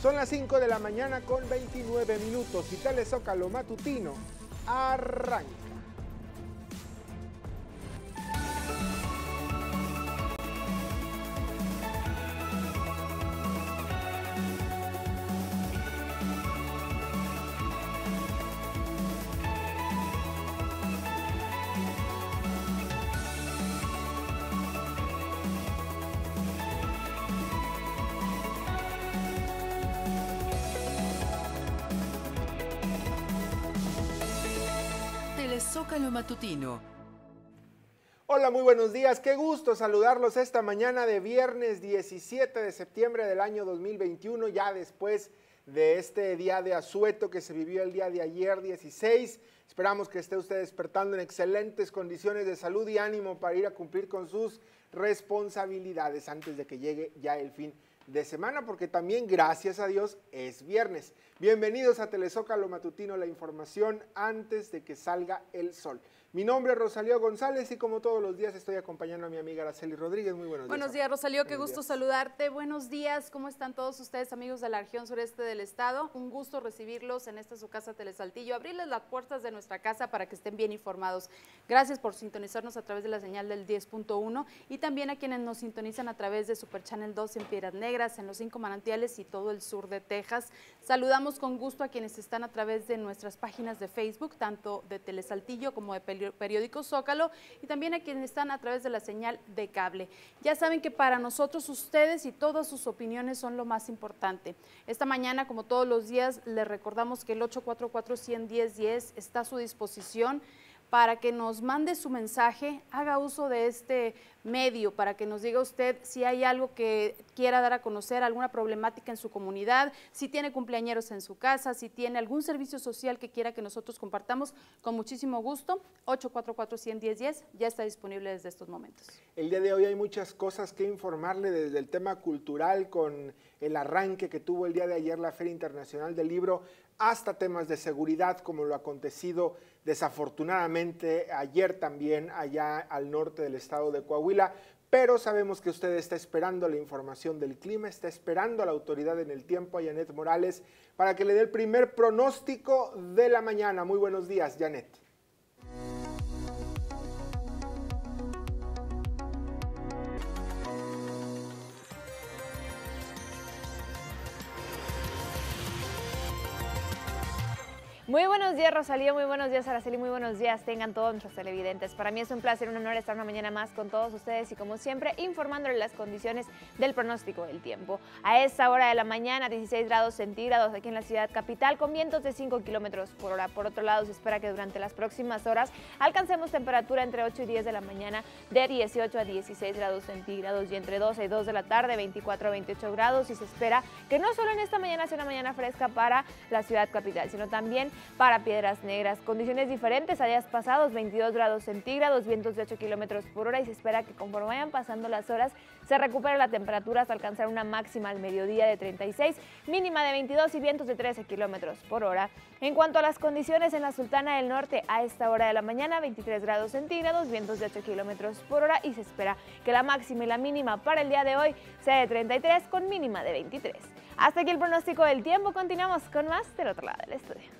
Son las 5 de la mañana con 29 minutos y lo Matutino arranca. matutino. Hola, muy buenos días. Qué gusto saludarlos esta mañana de viernes 17 de septiembre del año 2021, ya después de este día de asueto que se vivió el día de ayer 16. Esperamos que esté usted despertando en excelentes condiciones de salud y ánimo para ir a cumplir con sus responsabilidades antes de que llegue ya el fin de semana, porque también, gracias a Dios, es viernes. Bienvenidos a lo Matutino, la información antes de que salga el sol. Mi nombre es Rosalío González y como todos los días estoy acompañando a mi amiga Araceli Rodríguez. Muy buenos, días. Buenos días, Rosalío, qué gusto saludarte. Buenos días, ¿cómo están todos ustedes, amigos de la región sureste del estado? Un gusto recibirlos en esta su casa Telesaltillo, abrirles las puertas de nuestra casa para que estén bien informados. Gracias por sintonizarnos a través de la señal del 10.1 y también a quienes nos sintonizan a través de Super Channel 2 en Piedras Negras, en los cinco manantiales y todo el sur de Texas. Saludamos con gusto a quienes están a través de nuestras páginas de Facebook, tanto de Telesaltillo como de Película periódico Zócalo y también a quienes están a través de la señal de cable. Ya saben que para nosotros ustedes y todas sus opiniones son lo más importante. Esta mañana, como todos los días, les recordamos que el 844-110-10 está a su disposición para que nos mande su mensaje, haga uso de este medio para que nos diga usted si hay algo que quiera dar a conocer, alguna problemática en su comunidad, si tiene cumpleañeros en su casa, si tiene algún servicio social que quiera que nosotros compartamos, con muchísimo gusto. 844 110 ya está disponible desde estos momentos. El día de hoy hay muchas cosas que informarle desde el tema cultural con el arranque que tuvo el día de ayer la Feria Internacional del Libro hasta temas de seguridad como lo acontecido desafortunadamente ayer también allá al norte del estado de Coahuila, pero sabemos que usted está esperando la información del clima, está esperando a la autoridad en el tiempo, a Janet Morales, para que le dé el primer pronóstico de la mañana. Muy buenos días, Janet. Muy buenos días, Rosalía. Muy buenos días, Araceli. Muy buenos días. Tengan todos nuestros televidentes. Para mí es un placer, un honor estar una mañana más con todos ustedes y, como siempre, informándoles las condiciones del pronóstico del tiempo. A esta hora de la mañana, 16 grados centígrados aquí en la ciudad capital, con vientos de 5 kilómetros por hora. Por otro lado, se espera que durante las próximas horas alcancemos temperatura entre 8 y 10 de la mañana de 18 a 16 grados centígrados y entre 12 y 2 de la tarde, 24 a 28 grados. Y se espera que no solo en esta mañana sea una mañana fresca para la ciudad capital, sino también para Piedras Negras, condiciones diferentes a días pasados, 22 grados centígrados, vientos de 8 kilómetros por hora y se espera que conforme vayan pasando las horas se recupere la temperatura hasta alcanzar una máxima al mediodía de 36, mínima de 22 y vientos de 13 kilómetros por hora. En cuanto a las condiciones en la Sultana del Norte, a esta hora de la mañana, 23 grados centígrados, vientos de 8 kilómetros por hora y se espera que la máxima y la mínima para el día de hoy sea de 33 con mínima de 23. Hasta aquí el pronóstico del tiempo, continuamos con más del otro lado del estudio.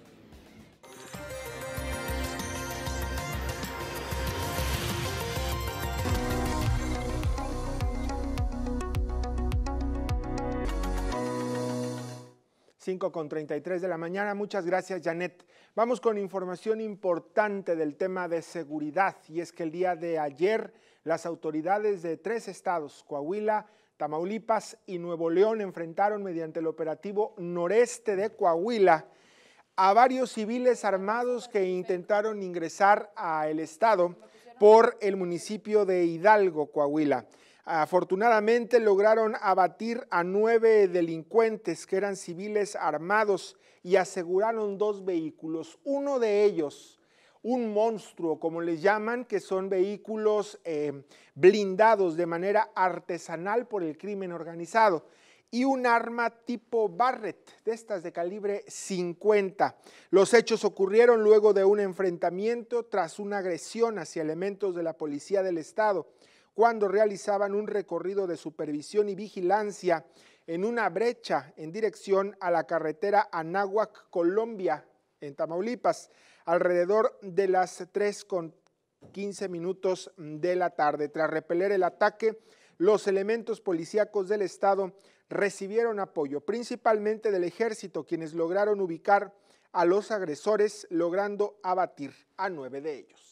5.33 de la mañana. Muchas gracias, Janet. Vamos con información importante del tema de seguridad y es que el día de ayer las autoridades de tres estados, Coahuila, Tamaulipas y Nuevo León, enfrentaron mediante el operativo noreste de Coahuila a varios civiles armados que intentaron ingresar al estado por el municipio de Hidalgo, Coahuila. Afortunadamente lograron abatir a nueve delincuentes que eran civiles armados y aseguraron dos vehículos. Uno de ellos, un monstruo, como les llaman, que son vehículos eh, blindados de manera artesanal por el crimen organizado, y un arma tipo Barrett, de estas de calibre 50. Los hechos ocurrieron luego de un enfrentamiento tras una agresión hacia elementos de la Policía del Estado cuando realizaban un recorrido de supervisión y vigilancia en una brecha en dirección a la carretera Anáhuac, Colombia, en Tamaulipas, alrededor de las 3.15 minutos de la tarde. Tras repeler el ataque, los elementos policíacos del Estado recibieron apoyo, principalmente del ejército, quienes lograron ubicar a los agresores, logrando abatir a nueve de ellos.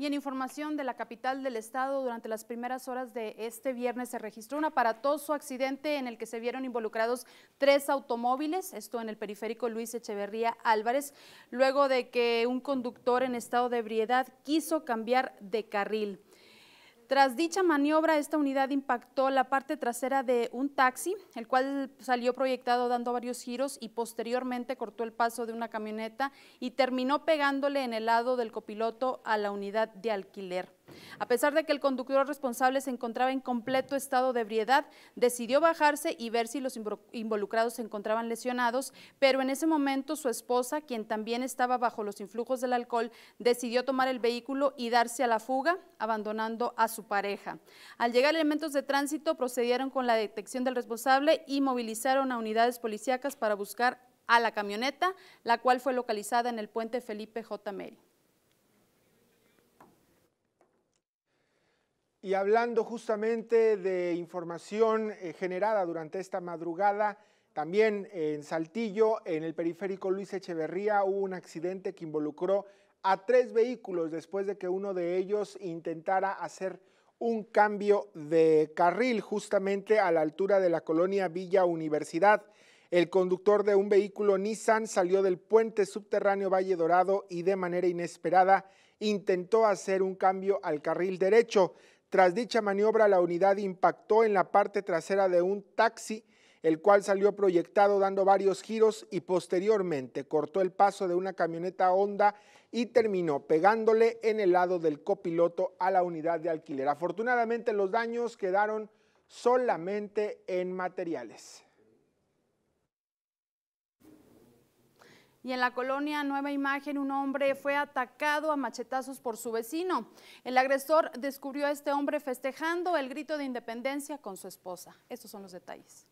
Y en información de la capital del estado, durante las primeras horas de este viernes se registró un aparatoso accidente en el que se vieron involucrados tres automóviles, esto en el periférico Luis Echeverría Álvarez, luego de que un conductor en estado de ebriedad quiso cambiar de carril. Tras dicha maniobra, esta unidad impactó la parte trasera de un taxi, el cual salió proyectado dando varios giros y posteriormente cortó el paso de una camioneta y terminó pegándole en el lado del copiloto a la unidad de alquiler. A pesar de que el conductor responsable se encontraba en completo estado de ebriedad, decidió bajarse y ver si los involucrados se encontraban lesionados, pero en ese momento su esposa, quien también estaba bajo los influjos del alcohol, decidió tomar el vehículo y darse a la fuga, abandonando a su pareja. Al llegar elementos de tránsito procedieron con la detección del responsable y movilizaron a unidades policíacas para buscar a la camioneta, la cual fue localizada en el puente Felipe J. Meri. Y hablando justamente de información eh, generada durante esta madrugada, también en Saltillo, en el periférico Luis Echeverría, hubo un accidente que involucró a tres vehículos después de que uno de ellos intentara hacer un cambio de carril justamente a la altura de la colonia Villa Universidad. El conductor de un vehículo Nissan salió del puente subterráneo Valle Dorado y de manera inesperada intentó hacer un cambio al carril derecho. Tras dicha maniobra, la unidad impactó en la parte trasera de un taxi, el cual salió proyectado dando varios giros y posteriormente cortó el paso de una camioneta Honda y terminó pegándole en el lado del copiloto a la unidad de alquiler. Afortunadamente los daños quedaron solamente en materiales. y en la colonia Nueva Imagen un hombre fue atacado a machetazos por su vecino. El agresor descubrió a este hombre festejando el grito de independencia con su esposa. Estos son los detalles.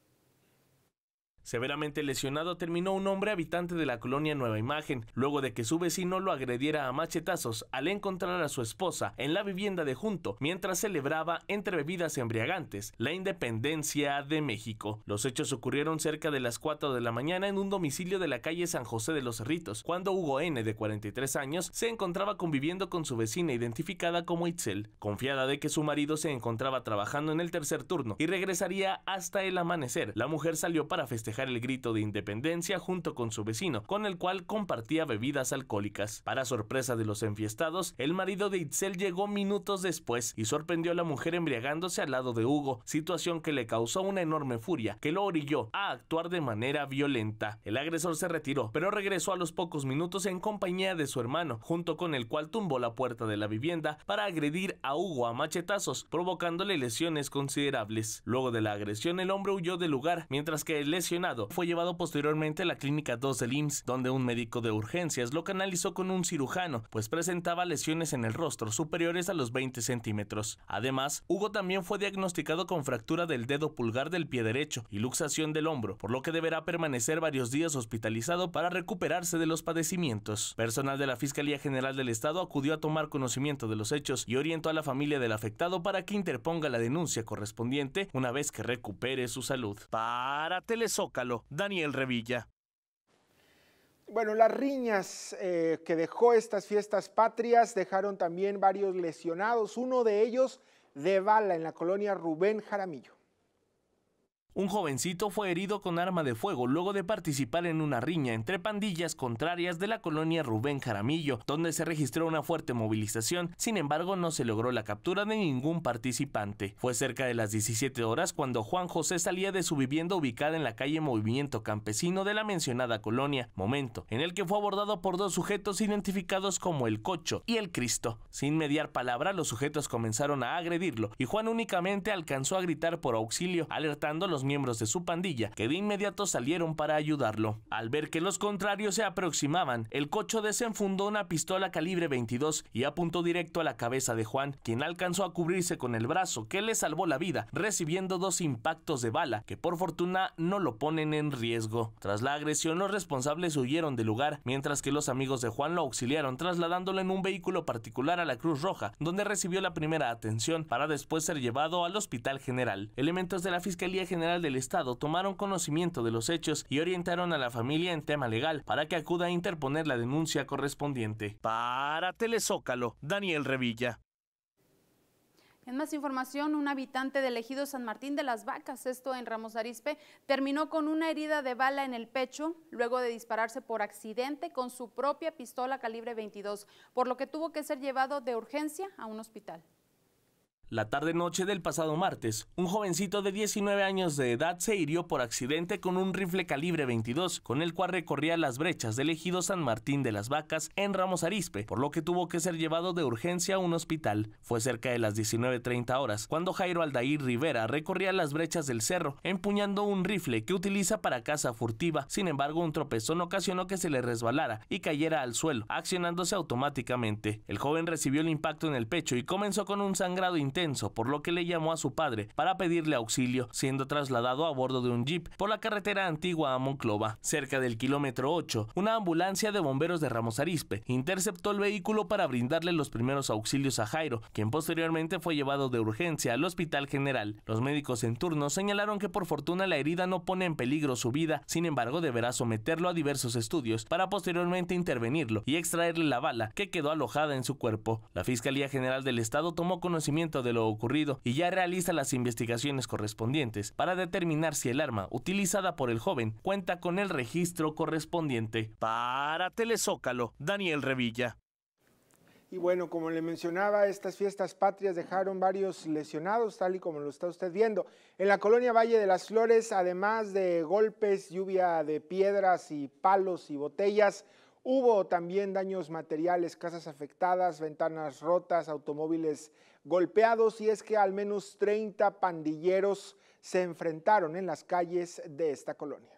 Severamente lesionado terminó un hombre habitante de la colonia Nueva Imagen, luego de que su vecino lo agrediera a machetazos al encontrar a su esposa en la vivienda de junto mientras celebraba entre bebidas embriagantes la independencia de México. Los hechos ocurrieron cerca de las 4 de la mañana en un domicilio de la calle San José de los Ritos, cuando Hugo N, de 43 años, se encontraba conviviendo con su vecina identificada como Itzel, confiada de que su marido se encontraba trabajando en el tercer turno y regresaría hasta el amanecer. La mujer salió para festejar el grito de independencia junto con su vecino, con el cual compartía bebidas alcohólicas. Para sorpresa de los enfiestados, el marido de Itzel llegó minutos después y sorprendió a la mujer embriagándose al lado de Hugo, situación que le causó una enorme furia, que lo orilló a actuar de manera violenta. El agresor se retiró, pero regresó a los pocos minutos en compañía de su hermano, junto con el cual tumbó la puerta de la vivienda para agredir a Hugo a machetazos, provocándole lesiones considerables. Luego de la agresión, el hombre huyó del lugar, mientras que el lesionado fue llevado posteriormente a la clínica 2 del IMSS, donde un médico de urgencias lo canalizó con un cirujano, pues presentaba lesiones en el rostro superiores a los 20 centímetros. Además, Hugo también fue diagnosticado con fractura del dedo pulgar del pie derecho y luxación del hombro, por lo que deberá permanecer varios días hospitalizado para recuperarse de los padecimientos. Personal de la Fiscalía General del Estado acudió a tomar conocimiento de los hechos y orientó a la familia del afectado para que interponga la denuncia correspondiente una vez que recupere su salud. Para Telesoc Daniel Revilla. Bueno, las riñas eh, que dejó estas fiestas patrias dejaron también varios lesionados, uno de ellos de bala en la colonia Rubén Jaramillo. Un jovencito fue herido con arma de fuego luego de participar en una riña entre pandillas contrarias de la colonia Rubén Jaramillo, donde se registró una fuerte movilización, sin embargo no se logró la captura de ningún participante. Fue cerca de las 17 horas cuando Juan José salía de su vivienda ubicada en la calle Movimiento Campesino de la mencionada colonia, momento en el que fue abordado por dos sujetos identificados como el Cocho y el Cristo. Sin mediar palabra, los sujetos comenzaron a agredirlo y Juan únicamente alcanzó a gritar por auxilio, alertando los miembros de su pandilla, que de inmediato salieron para ayudarlo. Al ver que los contrarios se aproximaban, el cocho desenfundó una pistola calibre 22 y apuntó directo a la cabeza de Juan, quien alcanzó a cubrirse con el brazo, que le salvó la vida, recibiendo dos impactos de bala, que por fortuna no lo ponen en riesgo. Tras la agresión, los responsables huyeron del lugar, mientras que los amigos de Juan lo auxiliaron, trasladándolo en un vehículo particular a la Cruz Roja, donde recibió la primera atención, para después ser llevado al Hospital General. Elementos de la Fiscalía General del Estado tomaron conocimiento de los hechos y orientaron a la familia en tema legal para que acuda a interponer la denuncia correspondiente. Para Telezócalo, Daniel Revilla. En más información, un habitante del ejido San Martín de las Vacas, esto en Ramos Arispe, terminó con una herida de bala en el pecho luego de dispararse por accidente con su propia pistola calibre 22, por lo que tuvo que ser llevado de urgencia a un hospital. La tarde-noche del pasado martes, un jovencito de 19 años de edad se hirió por accidente con un rifle calibre 22, con el cual recorría las brechas del ejido San Martín de las Vacas en Ramos Arispe, por lo que tuvo que ser llevado de urgencia a un hospital. Fue cerca de las 19.30 horas cuando Jairo Aldair Rivera recorría las brechas del cerro, empuñando un rifle que utiliza para caza furtiva. Sin embargo, un tropezón ocasionó que se le resbalara y cayera al suelo, accionándose automáticamente. El joven recibió el impacto en el pecho y comenzó con un sangrado por lo que le llamó a su padre para pedirle auxilio, siendo trasladado a bordo de un jeep por la carretera antigua a Monclova. Cerca del kilómetro 8, una ambulancia de bomberos de Ramos Arispe interceptó el vehículo para brindarle los primeros auxilios a Jairo, quien posteriormente fue llevado de urgencia al Hospital General. Los médicos en turno señalaron que por fortuna la herida no pone en peligro su vida, sin embargo deberá someterlo a diversos estudios para posteriormente intervenirlo y extraerle la bala que quedó alojada en su cuerpo. La Fiscalía General del Estado tomó conocimiento de de lo ocurrido y ya realiza las investigaciones correspondientes para determinar si el arma utilizada por el joven cuenta con el registro correspondiente. Para Telezócalo, Daniel Revilla. Y bueno, como le mencionaba, estas fiestas patrias dejaron varios lesionados, tal y como lo está usted viendo. En la colonia Valle de las Flores, además de golpes, lluvia de piedras y palos y botellas, hubo también daños materiales, casas afectadas, ventanas rotas, automóviles golpeados y es que al menos 30 pandilleros se enfrentaron en las calles de esta colonia.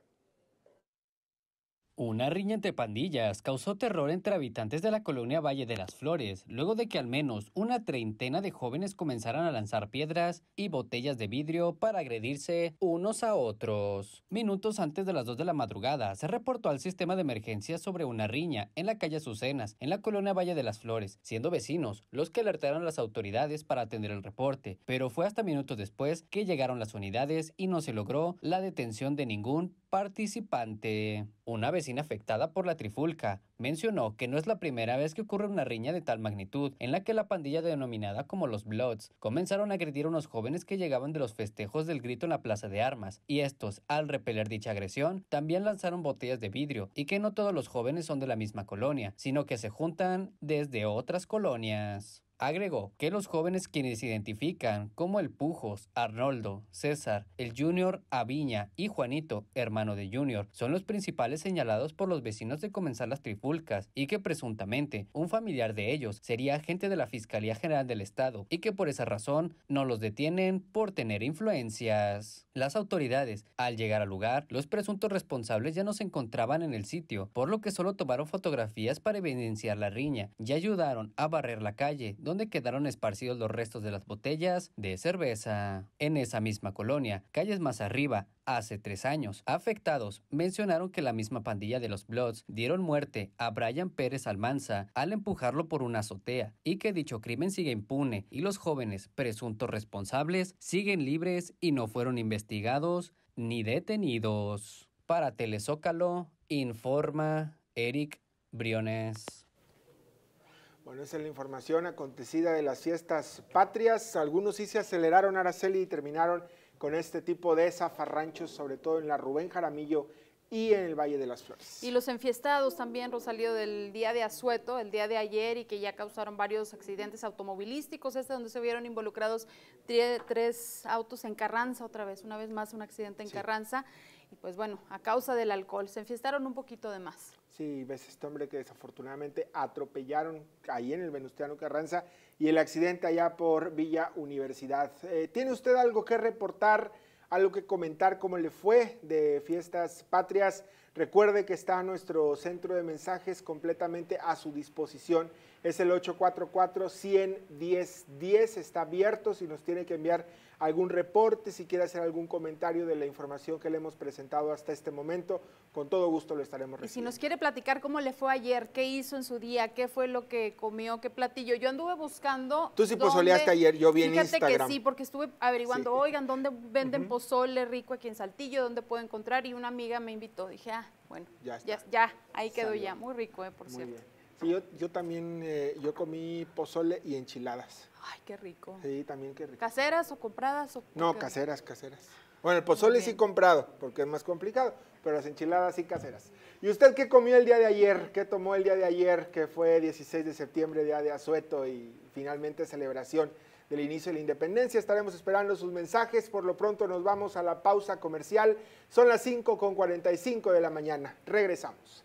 Una riña entre pandillas causó terror entre habitantes de la colonia Valle de las Flores, luego de que al menos una treintena de jóvenes comenzaran a lanzar piedras y botellas de vidrio para agredirse unos a otros. Minutos antes de las 2 de la madrugada, se reportó al sistema de emergencia sobre una riña en la calle Azucenas, en la colonia Valle de las Flores, siendo vecinos los que alertaron a las autoridades para atender el reporte, pero fue hasta minutos después que llegaron las unidades y no se logró la detención de ningún participante. Una vecina afectada por la trifulca mencionó que no es la primera vez que ocurre una riña de tal magnitud en la que la pandilla denominada como los Bloods comenzaron a agredir a unos jóvenes que llegaban de los festejos del grito en la plaza de armas y estos, al repeler dicha agresión, también lanzaron botellas de vidrio y que no todos los jóvenes son de la misma colonia, sino que se juntan desde otras colonias. Agregó que los jóvenes quienes identifican como el Pujos, Arnoldo, César, el Junior Aviña y Juanito, hermano de Junior, son los principales señalados por los vecinos de comenzar las trifulcas y que presuntamente un familiar de ellos sería agente de la Fiscalía General del Estado y que por esa razón no los detienen por tener influencias. Las autoridades, al llegar al lugar, los presuntos responsables ya no se encontraban en el sitio, por lo que solo tomaron fotografías para evidenciar la riña y ayudaron a barrer la calle donde quedaron esparcidos los restos de las botellas de cerveza. En esa misma colonia, calles más arriba, hace tres años. Afectados mencionaron que la misma pandilla de los Bloods dieron muerte a Brian Pérez Almanza al empujarlo por una azotea y que dicho crimen sigue impune y los jóvenes presuntos responsables siguen libres y no fueron investigados ni detenidos. Para Telezócalo, informa Eric Briones. Bueno, esa es la información acontecida de las fiestas patrias. Algunos sí se aceleraron, Araceli, y terminaron con este tipo de zafarranchos, sobre todo en la Rubén Jaramillo y en el Valle de las Flores. Y los enfiestados también, Rosalío, del día de Azueto, el día de ayer, y que ya causaron varios accidentes automovilísticos, este donde se vieron involucrados tres autos en Carranza, otra vez, una vez más un accidente en Carranza, y pues bueno, a causa del alcohol, se enfiestaron un poquito de más. Sí, ves este hombre que desafortunadamente atropellaron ahí en el Venustiano Carranza y el accidente allá por Villa Universidad. Eh, ¿Tiene usted algo que reportar, algo que comentar, cómo le fue de Fiestas Patrias? Recuerde que está nuestro centro de mensajes completamente a su disposición. Es el 844-110-10. Está abierto si nos tiene que enviar algún reporte, si quiere hacer algún comentario de la información que le hemos presentado hasta este momento, con todo gusto lo estaremos recibiendo. Y si nos quiere platicar cómo le fue ayer, qué hizo en su día, qué fue lo que comió, qué platillo. Yo anduve buscando. Tú sí pozoleaste pues ayer, yo vi en Instagram. que sí, porque estuve averiguando, oigan, ¿dónde venden pozole rico aquí en Saltillo? ¿Dónde puedo encontrar? Y una amiga me invitó. Dije, ah, bueno, ya, ya, ahí quedó ya. Muy rico, eh, por cierto. Sí, yo, también, eh, yo comí pozole y enchiladas. Ay, qué rico. Sí, también qué rico. ¿Caseras o compradas? no, caseras, caseras. Bueno, el pozole sí comprado, porque es más complicado, pero las enchiladas sí caseras. ¿Y usted qué comió el día de ayer? ¿Qué tomó el día de ayer? Que fue 16 de septiembre, día de azueto y finalmente celebración del inicio de la independencia. Estaremos esperando sus mensajes. Por lo pronto nos vamos a la pausa comercial. Son las 5 con 45 de la mañana. Regresamos.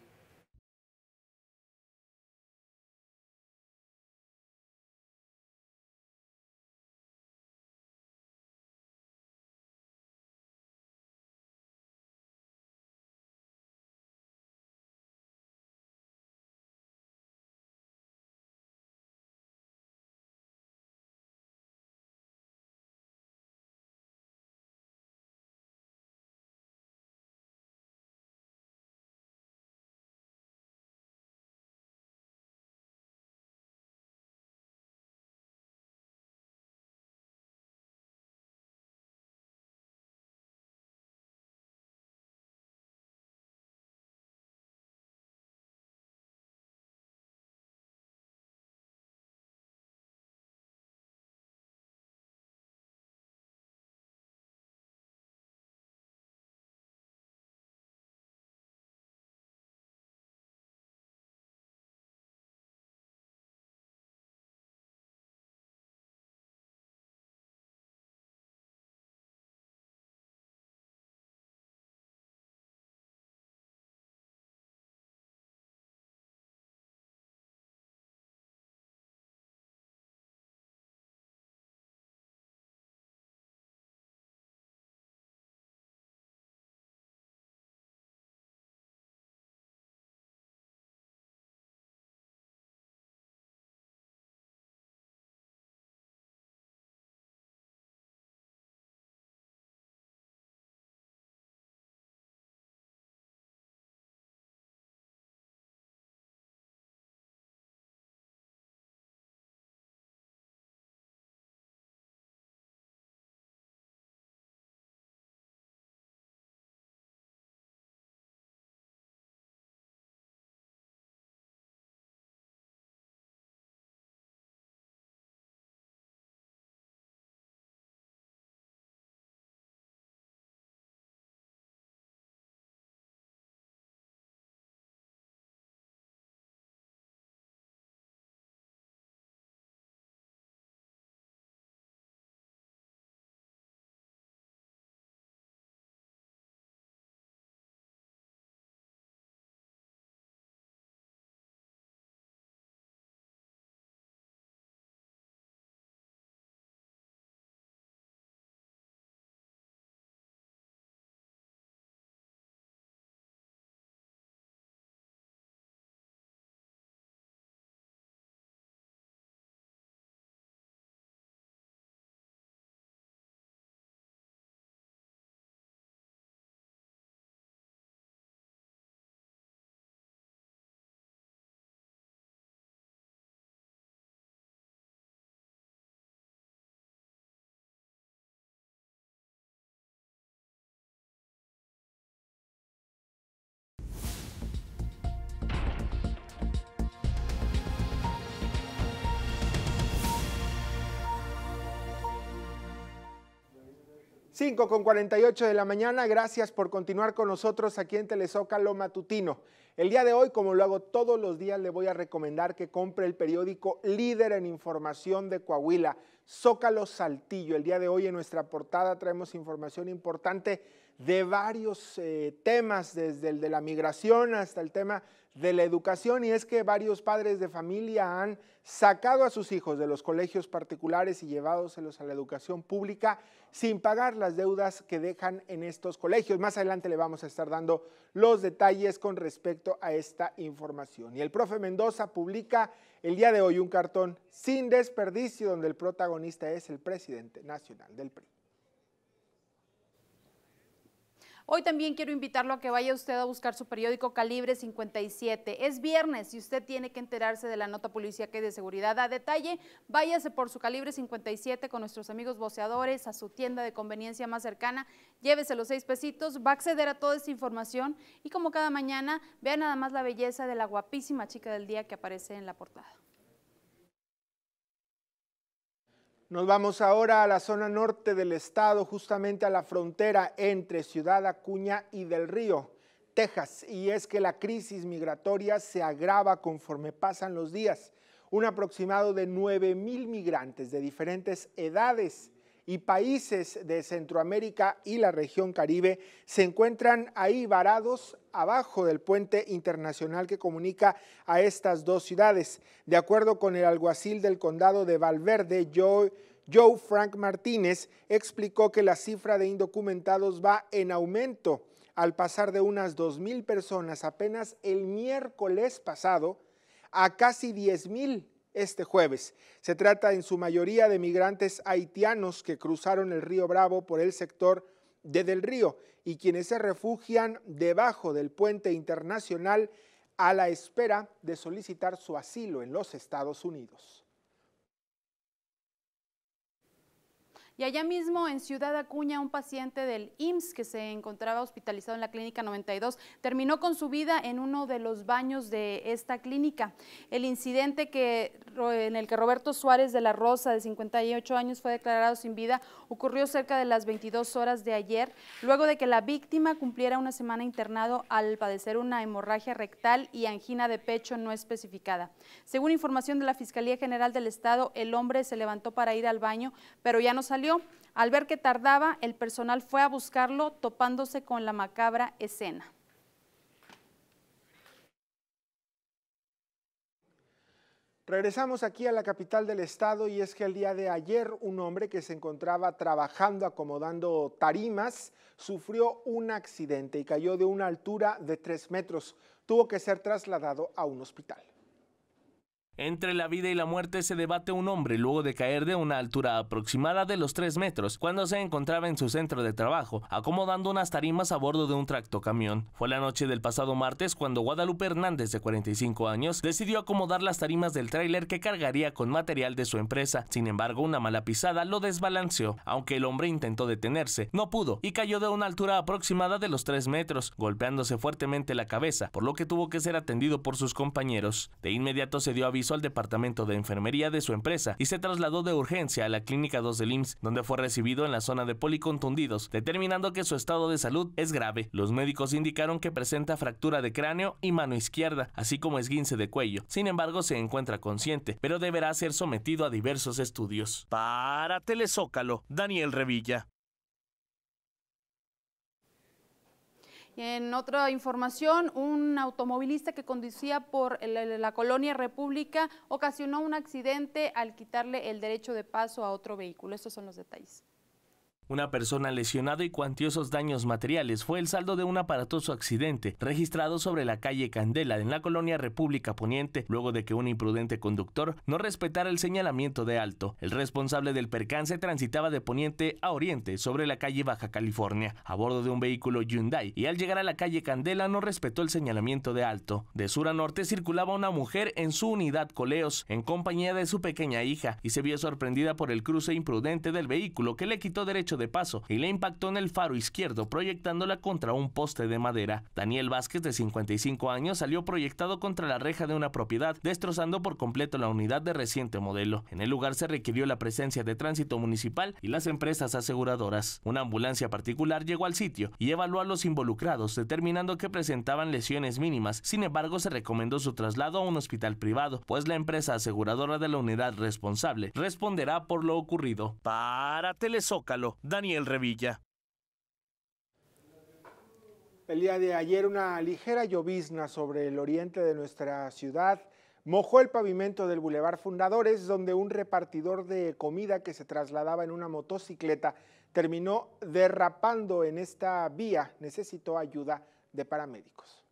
5 con 48 de la mañana, gracias por continuar con nosotros aquí en Telezócalo Matutino. El día de hoy, como lo hago todos los días, le voy a recomendar que compre el periódico líder en información de Coahuila, Zócalo Saltillo. El día de hoy en nuestra portada traemos información importante de varios eh, temas, desde el de la migración hasta el tema de la educación y es que varios padres de familia han sacado a sus hijos de los colegios particulares y llevádoselos a la educación pública sin pagar las deudas que dejan en estos colegios. Más adelante le vamos a estar dando los detalles con respecto a esta información. Y el profe Mendoza publica el día de hoy un cartón sin desperdicio donde el protagonista es el presidente nacional del PRI. Hoy también quiero invitarlo a que vaya usted a buscar su periódico Calibre 57. Es viernes y usted tiene que enterarse de la nota que que de seguridad a detalle. Váyase por su Calibre 57 con nuestros amigos voceadores a su tienda de conveniencia más cercana. Llévese los seis pesitos, va a acceder a toda esta información y como cada mañana, vea nada más la belleza de la guapísima chica del día que aparece en la portada. Nos vamos ahora a la zona norte del estado, justamente a la frontera entre Ciudad Acuña y del Río, Texas, y es que la crisis migratoria se agrava conforme pasan los días. Un aproximado de 9 mil migrantes de diferentes edades y países de Centroamérica y la región Caribe se encuentran ahí varados abajo del puente internacional que comunica a estas dos ciudades. De acuerdo con el alguacil del condado de Valverde, Joe, Frank Martínez explicó que la cifra de indocumentados va en aumento al pasar de unas 2.000 personas apenas el miércoles pasado a casi 10.000 este jueves. Se trata en su mayoría de migrantes haitianos que cruzaron el río Bravo por el sector de Del Río y quienes se refugian debajo del puente internacional a la espera de solicitar su asilo en los Estados Unidos. Y allá mismo en Ciudad Acuña, un paciente del IMSS que se encontraba hospitalizado en la clínica 92 terminó con su vida en uno de los baños de esta clínica. El incidente que, en el que Roberto Suárez de la Rosa, de 58 años, fue declarado sin vida, ocurrió cerca de las 22 horas de ayer, luego de que la víctima cumpliera una semana internado al padecer una hemorragia rectal y angina de pecho no especificada. Según información de la Fiscalía General del Estado, el hombre se levantó para ir al baño, pero ya no salió al ver que tardaba, el personal fue a buscarlo, topándose con la macabra escena. Regresamos aquí a la capital del estado y es que el día de ayer un hombre que se encontraba trabajando acomodando tarimas sufrió un accidente y cayó de una altura de tres metros. Tuvo que ser trasladado a un hospital. Entre la vida y la muerte se debate un hombre luego de caer de una altura aproximada de los 3 metros cuando se encontraba en su centro de trabajo, acomodando unas tarimas a bordo de un tractocamión. Fue la noche del pasado martes cuando Guadalupe Hernández, de 45 años, decidió acomodar las tarimas del tráiler que cargaría con material de su empresa. Sin embargo, una mala pisada lo desbalanceó. Aunque el hombre intentó detenerse, no pudo y cayó de una altura aproximada de los 3 metros, golpeándose fuertemente la cabeza, por lo que tuvo que ser atendido por sus compañeros. De inmediato se dio aviso al departamento de enfermería de su empresa y se trasladó de urgencia a la clínica 2 del IMSS, donde fue recibido en la zona de policontundidos, determinando que su estado de salud es grave. Los médicos indicaron que presenta fractura de cráneo y mano izquierda, así como esguince de cuello. Sin embargo, se encuentra consciente, pero deberá ser sometido a diversos estudios. Para Telezócalo, Daniel Revilla. En otra información, un automovilista que conducía por la, colonia República ocasionó un accidente al quitarle el derecho de paso a otro vehículo. Estos son los detalles. Una persona lesionada y cuantiosos daños materiales fue el saldo de un aparatoso accidente registrado sobre la calle Candela en la colonia República Poniente luego de que un imprudente conductor no respetara el señalamiento de alto. El responsable del percance transitaba de Poniente a Oriente sobre la calle Baja California a bordo de un vehículo Hyundai y al llegar a la calle Candela no respetó el señalamiento de alto. De sur a norte circulaba una mujer en su unidad Coleos en compañía de su pequeña hija y se vio sorprendida por el cruce imprudente del vehículo que le quitó derecho de paso y le impactó en el faro izquierdo proyectándola contra un poste de madera. Daniel Vázquez, de 55 años, salió proyectado contra la reja de una propiedad, destrozando por completo la unidad de reciente modelo. En el lugar se requirió la presencia de tránsito municipal y las empresas aseguradoras. Una ambulancia particular llegó al sitio y evaluó a los involucrados, determinando que presentaban lesiones mínimas. Sin embargo, se recomendó su traslado a un hospital privado, pues la empresa aseguradora de la unidad responsable responderá por lo ocurrido. Para Telezócalo, Daniel Revilla. El día de ayer una ligera llovizna sobre el oriente de nuestra ciudad mojó el pavimento del Boulevard Fundadores, donde un repartidor de comida que se trasladaba en una motocicleta terminó derrapando en esta vía. Necesitó ayuda de paramédicos.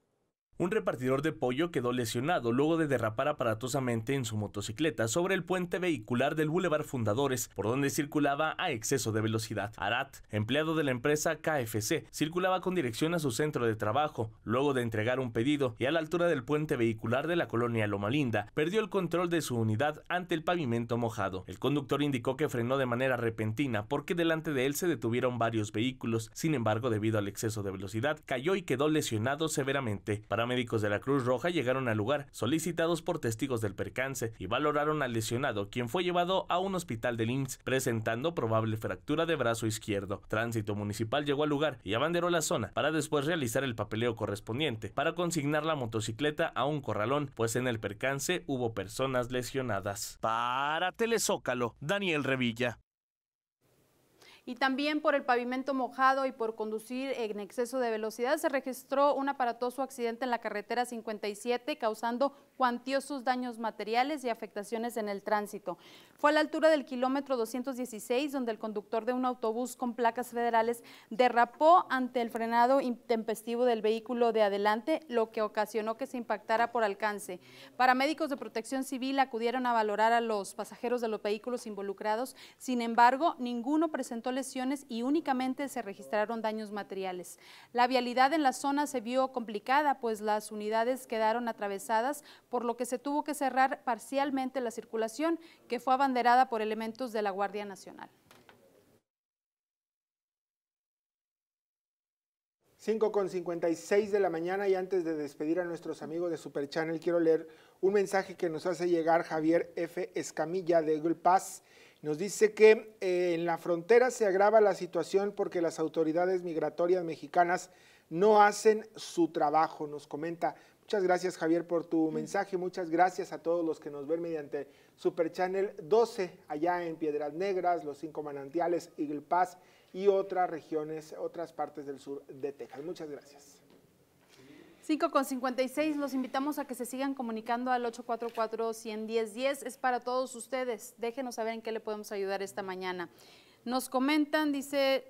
Un repartidor de pollo quedó lesionado luego de derrapar aparatosamente en su motocicleta sobre el puente vehicular del Boulevard Fundadores, por donde circulaba a exceso de velocidad. Arat, empleado de la empresa KFC, circulaba con dirección a su centro de trabajo, luego de entregar un pedido y a la altura del puente vehicular de la colonia Loma Linda, perdió el control de su unidad ante el pavimento mojado. El conductor indicó que frenó de manera repentina porque delante de él se detuvieron varios vehículos, sin embargo debido al exceso de velocidad cayó y quedó lesionado severamente médicos de la Cruz Roja llegaron al lugar, solicitados por testigos del percance, y valoraron al lesionado, quien fue llevado a un hospital de IMSS, presentando probable fractura de brazo izquierdo. Tránsito municipal llegó al lugar y abanderó la zona, para después realizar el papeleo correspondiente, para consignar la motocicleta a un corralón, pues en el percance hubo personas lesionadas. Para Telezócalo, Daniel Revilla y también por el pavimento mojado y por conducir en exceso de velocidad. Se registró un aparatoso accidente en la carretera 57 causando cuantiosos daños materiales y afectaciones en el tránsito. Fue a la altura del kilómetro 216 donde el conductor de un autobús con placas federales derrapó ante el frenado intempestivo del vehículo de adelante, lo que ocasionó que se impactara por alcance. Paramédicos de protección civil acudieron a valorar a los pasajeros de los vehículos involucrados, sin embargo, ninguno presentó lesiones y únicamente se registraron daños materiales. La vialidad en la zona se vio complicada, pues las unidades quedaron atravesadas, por lo que se tuvo que cerrar parcialmente la circulación, que fue abanderada por elementos de la Guardia Nacional. 5 con 56 de la mañana y antes de despedir a nuestros amigos de Super Channel, quiero leer un mensaje que nos hace llegar Javier F. Escamilla de Google nos dice que eh, en la frontera se agrava la situación porque las autoridades migratorias mexicanas no hacen su trabajo, nos comenta. Muchas gracias Javier por tu mm. mensaje, muchas gracias a todos los que nos ven mediante Super Channel 12 allá en Piedras Negras, Los Cinco Manantiales, Eagle y otras regiones, otras partes del sur de Texas. Muchas gracias con 56 los invitamos a que se sigan comunicando al 844-110-10. Es para todos ustedes. Déjenos saber en qué le podemos ayudar esta mañana. Nos comentan, dice,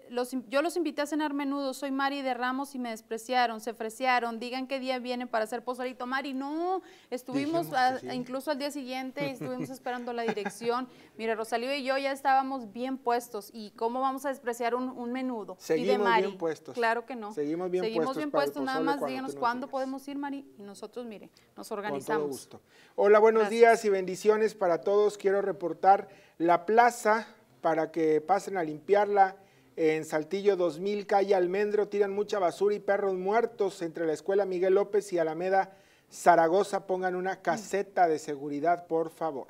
yo los invité a cenar menudo, soy Mari de Ramos y me despreciaron, se freciaron, digan qué día vienen para hacer pozolito. Mari, no, estuvimos incluso al día siguiente, estuvimos esperando la dirección. Mire, Rosalío y yo ya estábamos bien puestos y cómo vamos a despreciar un, menudo. Seguimos y de Mari, bien puestos. Claro que no. Seguimos bien puestos. Seguimos bien puestos, nada más díganos cuándo podemos ir, Mari, y nosotros, mire, nos organizamos. Con gusto. Hola, buenos días y bendiciones para todos. Quiero reportar la plaza para que pasen a limpiarla. En Saltillo 2000, calle Almendro, tiran mucha basura y perros muertos entre la escuela Miguel López y Alameda Zaragoza. Pongan una caseta de seguridad, por favor.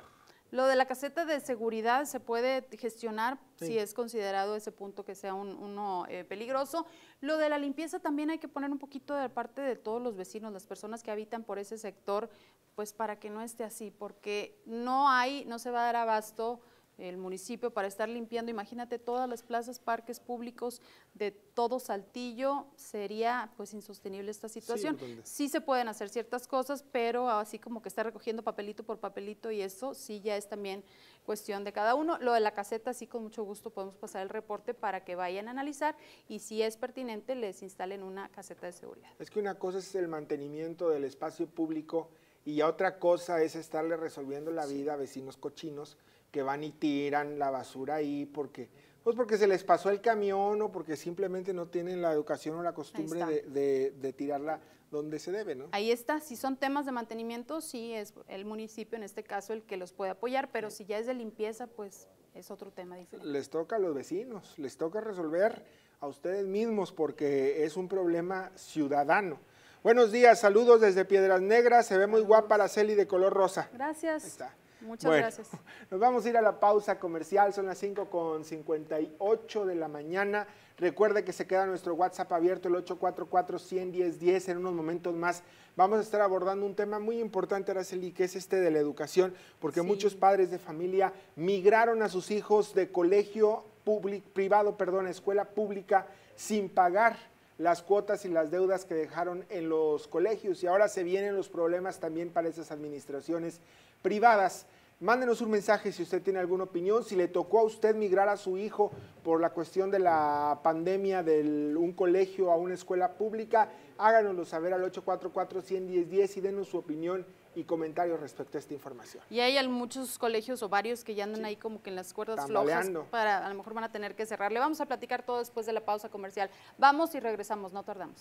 Lo de la caseta de seguridad se puede gestionar si es considerado ese punto que sea un, uno eh, peligroso. Lo de la limpieza también hay que poner un poquito de parte de todos los vecinos, las personas que habitan por ese sector, pues para que no esté así, porque no hay, no se va a dar abasto el municipio para estar limpiando, imagínate todas las plazas, parques públicos de todo Saltillo, sería pues insostenible esta situación. Sí, se pueden hacer ciertas cosas, pero así como que está recogiendo papelito por papelito y eso sí ya es también cuestión de cada uno. Lo de la caseta sí con mucho gusto podemos pasar el reporte para que vayan a analizar y si es pertinente les instalen una caseta de seguridad. Es que una cosa es el mantenimiento del espacio público y otra cosa es estarle resolviendo la vida a vecinos cochinos que van y tiran la basura ahí porque, pues porque se les pasó el camión o porque simplemente no tienen la educación o la costumbre de, tirarla donde se debe, ¿no? Ahí está, si son temas de mantenimiento, sí es el municipio en este caso el que los puede apoyar, pero si ya es de limpieza, pues es otro tema diferente. Les toca a los vecinos, les toca resolver a ustedes mismos porque es un problema ciudadano. Buenos días, saludos desde Piedras Negras, se ve muy guapa la Celi de color rosa. Gracias. Muchas gracias. Nos vamos a ir a la pausa comercial, son las 5 con 58 de la mañana. Recuerde que se queda nuestro WhatsApp abierto, el 844-110-10. En unos momentos más vamos a estar abordando un tema muy importante, Araceli, que es este de la educación, porque muchos padres de familia migraron a sus hijos de colegio público, privado, perdón, escuela pública sin pagar las cuotas y las deudas que dejaron en los colegios. Y ahora se vienen los problemas también para esas administraciones privadas. Mándenos un mensaje si usted tiene alguna opinión, si le tocó a usted migrar a su hijo por la cuestión de la pandemia de un colegio a una escuela pública, háganoslo saber al 844 diez y denos su opinión y comentarios respecto a esta información. Y hay muchos colegios o varios que ya andan ahí como que en las cuerdas flojas para a lo mejor van a tener que cerrar. Le vamos a platicar todo después de la pausa comercial. Vamos y regresamos, no tardamos.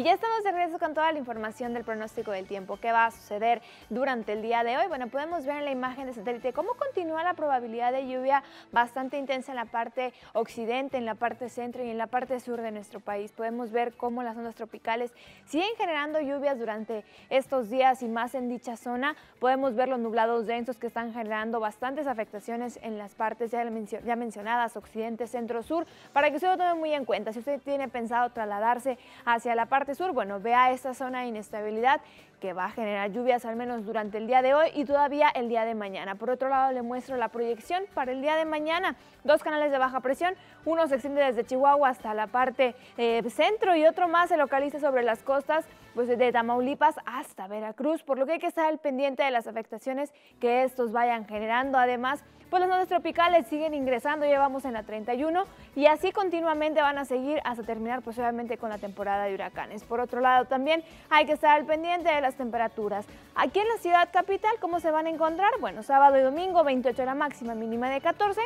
Y ya estamos de regreso con toda la información del pronóstico del tiempo. ¿Qué va a suceder durante el día de hoy? Bueno, podemos ver en la imagen de satélite cómo continúa la probabilidad de lluvia bastante intensa en la parte occidente, en la parte centro y en la parte sur de nuestro país. Podemos ver cómo las ondas tropicales siguen generando lluvias durante estos días y más en dicha zona. Podemos ver los nublados densos que están generando bastantes afectaciones en las partes ya, ya mencionadas, occidente, centro, sur, para que usted lo tome muy en cuenta. Si usted tiene pensado trasladarse hacia la parte sur, bueno, vea esta zona de inestabilidad que va a generar lluvias al menos durante el día de hoy y todavía el día de mañana. Por otro lado, le muestro la proyección para el día de mañana. Dos canales de baja presión, uno se extiende desde Chihuahua hasta la parte eh, centro y otro más se localiza sobre las costas pues, de Tamaulipas hasta Veracruz, por lo que hay que estar al pendiente de las afectaciones que estos vayan generando. Además, pues las nubes tropicales siguen ingresando, llevamos en la 31 y así continuamente van a seguir hasta terminar pues obviamente con la temporada de huracanes. Por otro lado, también hay que estar al pendiente de las temperaturas. Aquí en la ciudad capital, ¿cómo se van a encontrar? Bueno, sábado y domingo, 28 la máxima, mínima de 14,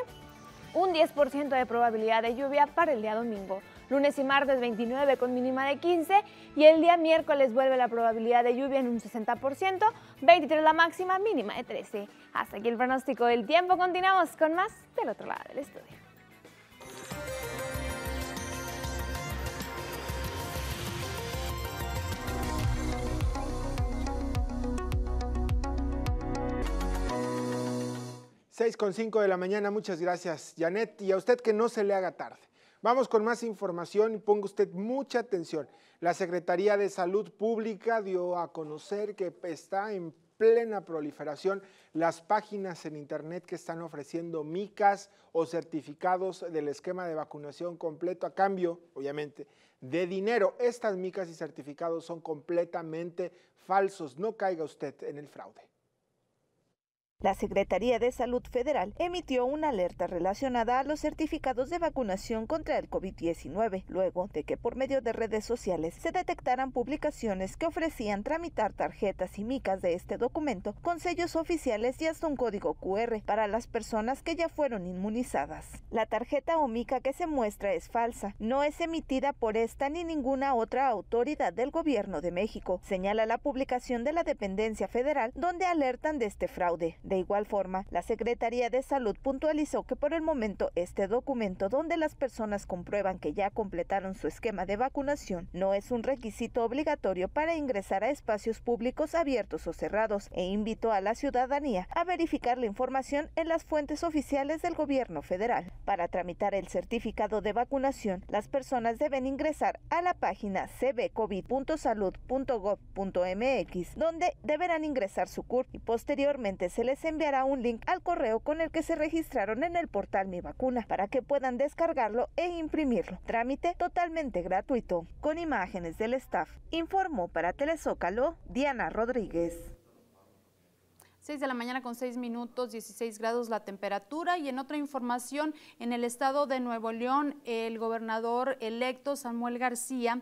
un 10% de probabilidad de lluvia para el día domingo. Lunes y martes 29 con mínima de 15 y el día miércoles vuelve la probabilidad de lluvia en un 60%, 23 la máxima, mínima de 13. Hasta aquí el pronóstico del tiempo. Continuamos con más del otro lado del estudio. 6 con 5 de la mañana, muchas gracias Janet y a usted que no se le haga tarde. Vamos con más información y ponga usted mucha atención. La Secretaría de Salud Pública dio a conocer que está en plena proliferación las páginas en Internet que están ofreciendo micas o certificados del esquema de vacunación completo a cambio, obviamente, de dinero. Estas micas y certificados son completamente falsos. No caiga usted en el fraude. La Secretaría de Salud Federal emitió una alerta relacionada a los certificados de vacunación contra el COVID-19, luego de que por medio de redes sociales se detectaran publicaciones que ofrecían tramitar tarjetas y micas de este documento con sellos oficiales y hasta un código QR para las personas que ya fueron inmunizadas. La tarjeta o mica que se muestra es falsa, no es emitida por esta ni ninguna otra autoridad del gobierno de México, señala la publicación de la dependencia federal donde alertan de este fraude. De igual forma, la Secretaría de Salud puntualizó que por el momento este documento donde las personas comprueban que ya completaron su esquema de vacunación no es un requisito obligatorio para ingresar a espacios públicos abiertos o cerrados e invitó a la ciudadanía a verificar la información en las fuentes oficiales del gobierno federal. Para tramitar el certificado de vacunación, las personas deben ingresar a la página cbcovid.salud.gov.mx donde deberán ingresar su CURP y posteriormente se les enviará un link al correo con el que se registraron en el portal Mi Vacuna para que puedan descargarlo e imprimirlo. Trámite totalmente gratuito, con imágenes del staff. Informó para Telezócalo Diana Rodríguez. 6 de la mañana con 6 minutos, 16 grados la temperatura. Y en otra información, en el estado de Nuevo León, el gobernador electo Samuel García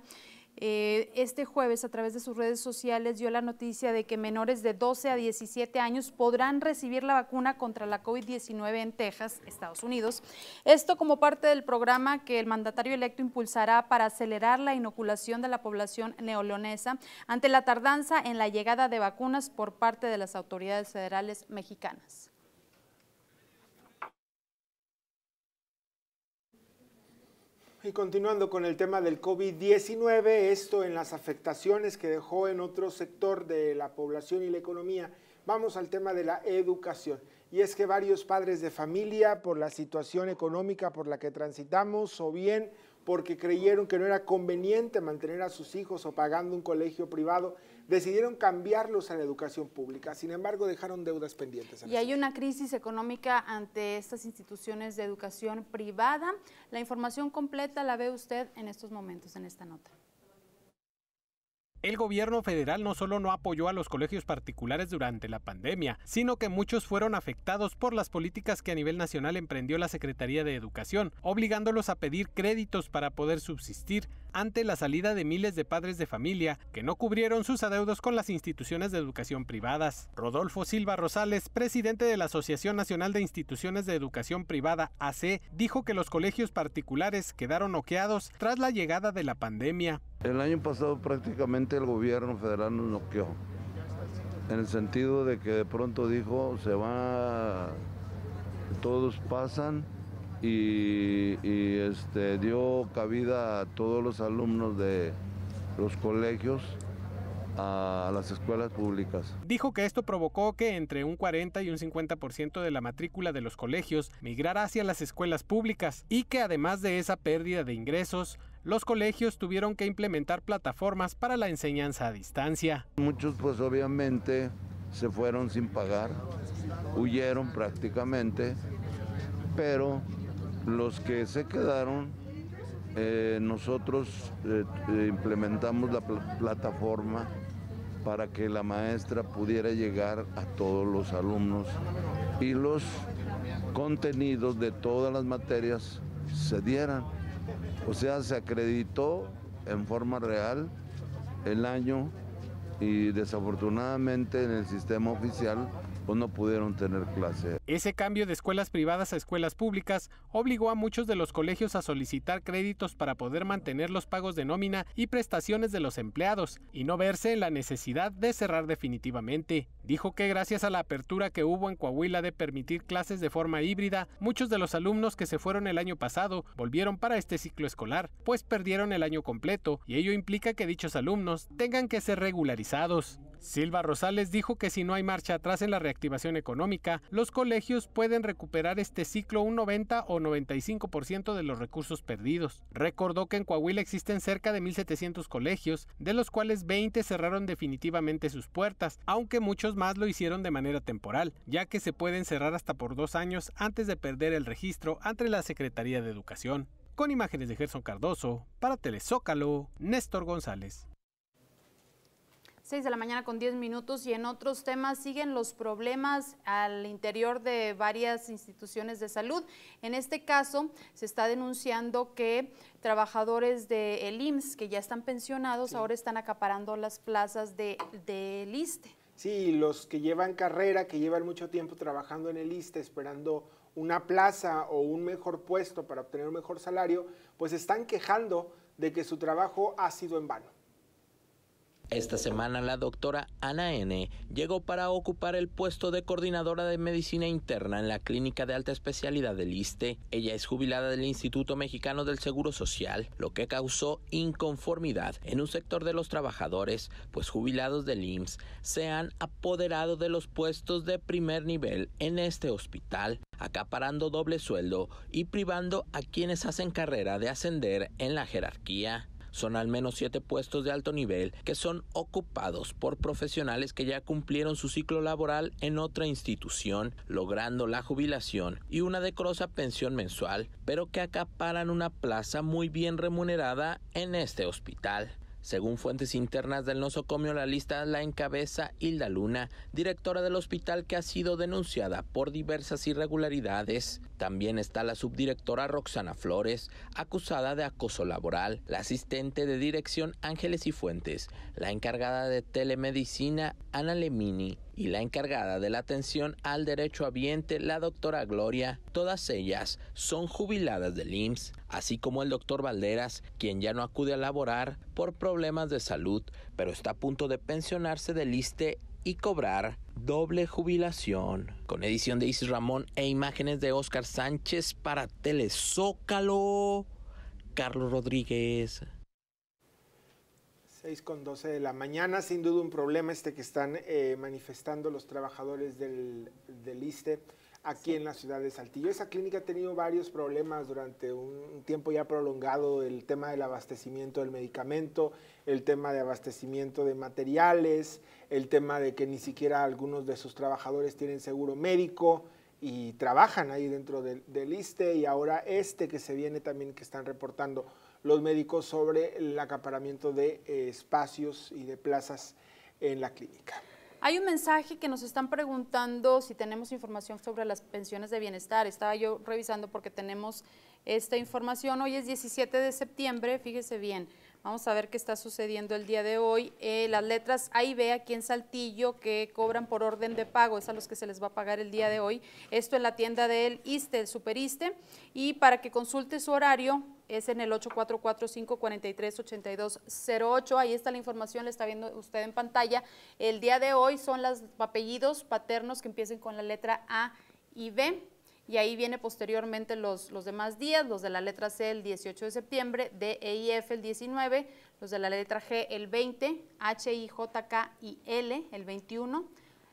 eh, este jueves a través de sus redes sociales dio la noticia de que menores de 12 a 17 años podrán recibir la vacuna contra la COVID-19 en Texas, Estados Unidos. Esto como parte del programa que el mandatario electo impulsará para acelerar la inoculación de la población neoleonesa ante la tardanza en la llegada de vacunas por parte de las autoridades federales mexicanas. y continuando con el tema del COVID-19, esto en las afectaciones que dejó en otro sector de la población y la economía, vamos al tema de la educación. Y es que varios padres de familia, por la situación económica por la que transitamos, o bien porque creyeron que no era conveniente mantener a sus hijos o pagando un colegio privado, decidieron cambiarlos a la educación pública. Sin embargo, dejaron deudas pendientes. y hay una crisis económica ante estas instituciones de educación privada. La información completa la ve usted en estos momentos, en esta nota. El gobierno federal no solo no apoyó a los colegios particulares durante la pandemia, sino que muchos fueron afectados por las políticas que a nivel nacional emprendió la Secretaría de Educación, obligándolos a pedir créditos para poder subsistir ante la salida de miles de padres de familia que no cubrieron sus adeudos con las instituciones de educación privadas. Rodolfo Silva Rosales, presidente de la Asociación Nacional de Instituciones de Educación Privada, AC, dijo que los colegios particulares quedaron noqueados tras la llegada de la pandemia. El año pasado prácticamente el gobierno federal nos noqueó, en el sentido de que de pronto dijo, se va, todos pasan y, este, dio cabida a todos los alumnos de los colegios a las escuelas públicas. Dijo que esto provocó que entre un 40 y un 50% de la matrícula de los colegios migrara hacia las escuelas públicas y que además de esa pérdida de ingresos, los colegios tuvieron que implementar plataformas para la enseñanza a distancia. Muchos pues obviamente se fueron sin pagar, huyeron prácticamente, pero los que se quedaron, eh, nosotros eh, eh, implementamos la plataforma para que la maestra pudiera llegar a todos los alumnos y los contenidos de todas las materias se dieran. O sea, se acreditó en forma real el año y desafortunadamente en el sistema oficial pues, no pudieron tener clase. Ese cambio de escuelas privadas a escuelas públicas obligó a muchos de los colegios a solicitar créditos para poder mantener los pagos de nómina y prestaciones de los empleados y no verse en la necesidad de cerrar definitivamente. Dijo que gracias a la apertura que hubo en Coahuila de permitir clases de forma híbrida, muchos de los alumnos que se fueron el año pasado volvieron para este ciclo escolar, pues perdieron el año completo y ello implica que dichos alumnos tengan que ser regularizados. Silva Rosales dijo que si no hay marcha atrás en la reactivación económica, los colegios pueden recuperar este ciclo un 90 o 95% de los recursos perdidos. Recordó que en Coahuila existen cerca de 1.700 colegios, de los cuales 20 cerraron definitivamente sus puertas, aunque muchos más lo hicieron de manera temporal, ya que se pueden cerrar hasta por dos años antes de perder el registro ante la Secretaría de Educación. Con imágenes de Gerson Cardoso, para Telezócalo, Néstor González. Seis de la mañana con diez minutos y en otros temas siguen los problemas al interior de varias instituciones de salud. En este caso se está denunciando que trabajadores del IMSS que ya están pensionados ahora están acaparando las plazas de, de LISTE. Sí, los que llevan carrera, que llevan mucho tiempo trabajando en el ISTE, esperando una plaza o un mejor puesto para obtener un mejor salario, pues están quejando de que su trabajo ha sido en vano. Esta semana la doctora Ana N. llegó para ocupar el puesto de coordinadora de medicina interna en la clínica de alta especialidad del ISTE. Ella es jubilada del Instituto Mexicano del Seguro Social, lo que causó inconformidad en un sector de los trabajadores, pues jubilados del IMSS se han apoderado de los puestos de primer nivel en este hospital acaparando doble sueldo y privando a quienes hacen carrera de ascender en la jerarquía. Son al menos siete puestos de alto nivel que son ocupados por profesionales que ya cumplieron su ciclo laboral en otra institución, logrando la jubilación y una decorosa pensión mensual, pero que acaparan una plaza muy bien remunerada en este hospital. Según fuentes internas del nosocomio, la lista la encabeza Hilda Luna, directora del hospital que ha sido denunciada por diversas irregularidades. También está la subdirectora Roxana Flores, acusada de acoso laboral, la asistente de dirección Ángeles y Fuentes, la encargada de telemedicina Ana Lemini, y la encargada de la atención al derecho habiente, la doctora Gloria, todas ellas son jubiladas del IMSS, así como el doctor Valderas, quien ya no acude a laborar por problemas de salud, pero está a punto de pensionarse del ISTE y cobrar doble jubilación. Con edición de Isis Ramón e imágenes de Oscar Sánchez para Telezócalo, Carlos Rodríguez. 6 con 12 de la mañana, sin duda un problema este que están eh, manifestando los trabajadores del, ISTE aquí en la ciudad de Saltillo. Esa clínica ha tenido varios problemas durante un tiempo ya prolongado, el tema del abastecimiento del medicamento, el tema de abastecimiento de materiales, el tema de que ni siquiera algunos de sus trabajadores tienen seguro médico y trabajan ahí dentro del, del ISTE y ahora este que se viene también que están reportando los médicos sobre el acaparamiento de eh, espacios y de plazas en la clínica. Hay un mensaje que nos están preguntando si tenemos información sobre las pensiones de bienestar. Estaba yo revisando porque tenemos esta información. Hoy es 17 de septiembre, fíjese bien. Vamos a ver qué está sucediendo el día de hoy. Eh, las letras A y B aquí en Saltillo que cobran por orden de pago, es a los que se les va a pagar el día de hoy. Esto en la tienda del ISTE, el Superiste. Y para que consulte su horario, es en el 844-543-8208. Ahí está la información, la está viendo usted en pantalla. El día de hoy son los apellidos paternos que empiecen con la letra A y B y ahí viene posteriormente los, los demás días, los de la letra C el 18 de septiembre, D, E y F el 19, los de la letra G el 20, H, I, J, K y L el 21,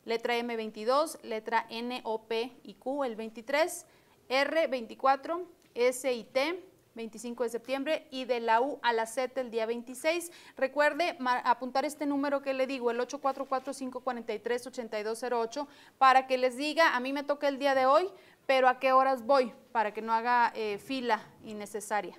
letra M 22, letra N, O, P y Q el 23, R 24, S y T 25 de septiembre y de la U a la Z el día 26. Recuerde apuntar este número que le digo, el 844-543-8208, para que les diga, a mí me toca el día de hoy, pero a qué horas voy para que no haga eh, fila innecesaria.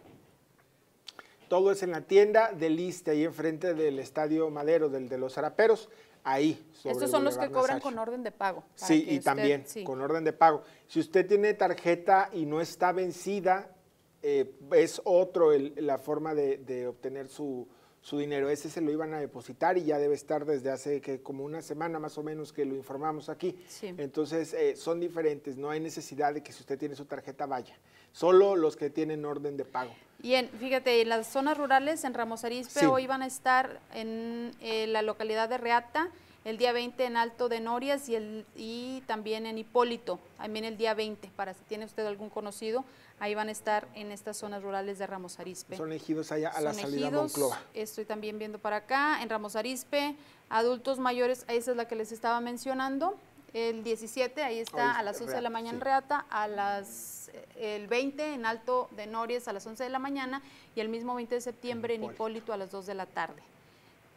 Todo es en la tienda de Liste, ahí enfrente del Estadio Madero, del de los Zaraperos, ahí. Estos son los que cobran con orden de pago. Sí, y también con orden de pago. Si usted tiene tarjeta y no está vencida, eh, es otro la forma de obtener su, su dinero. Ese se lo iban a depositar y ya debe estar desde hace que como una semana más o menos que lo informamos aquí. Entonces eh, son diferentes, no hay necesidad de que si usted tiene su tarjeta vaya, solo los que tienen orden de pago. Y en, fíjate, en las zonas rurales, en Ramos Arizpe, hoy van a estar en eh, la localidad de Reata, el día 20 en Alto de Norias y, el, y también en Hipólito, también el día 20, para si tiene usted algún conocido, Ahí van a estar en estas zonas rurales de Ramos Arispe. Son elegidos allá a la salida de Monclova. Estoy también viendo para acá, en Ramos Arispe, adultos mayores, esa es la que les estaba mencionando. El 17, ahí está, a las 11 de la mañana en Reata, a las, eh, el 20 en Alto de Nories a las 11 de la mañana y el mismo 20 de septiembre en, Hipólito. a las 2 de la tarde.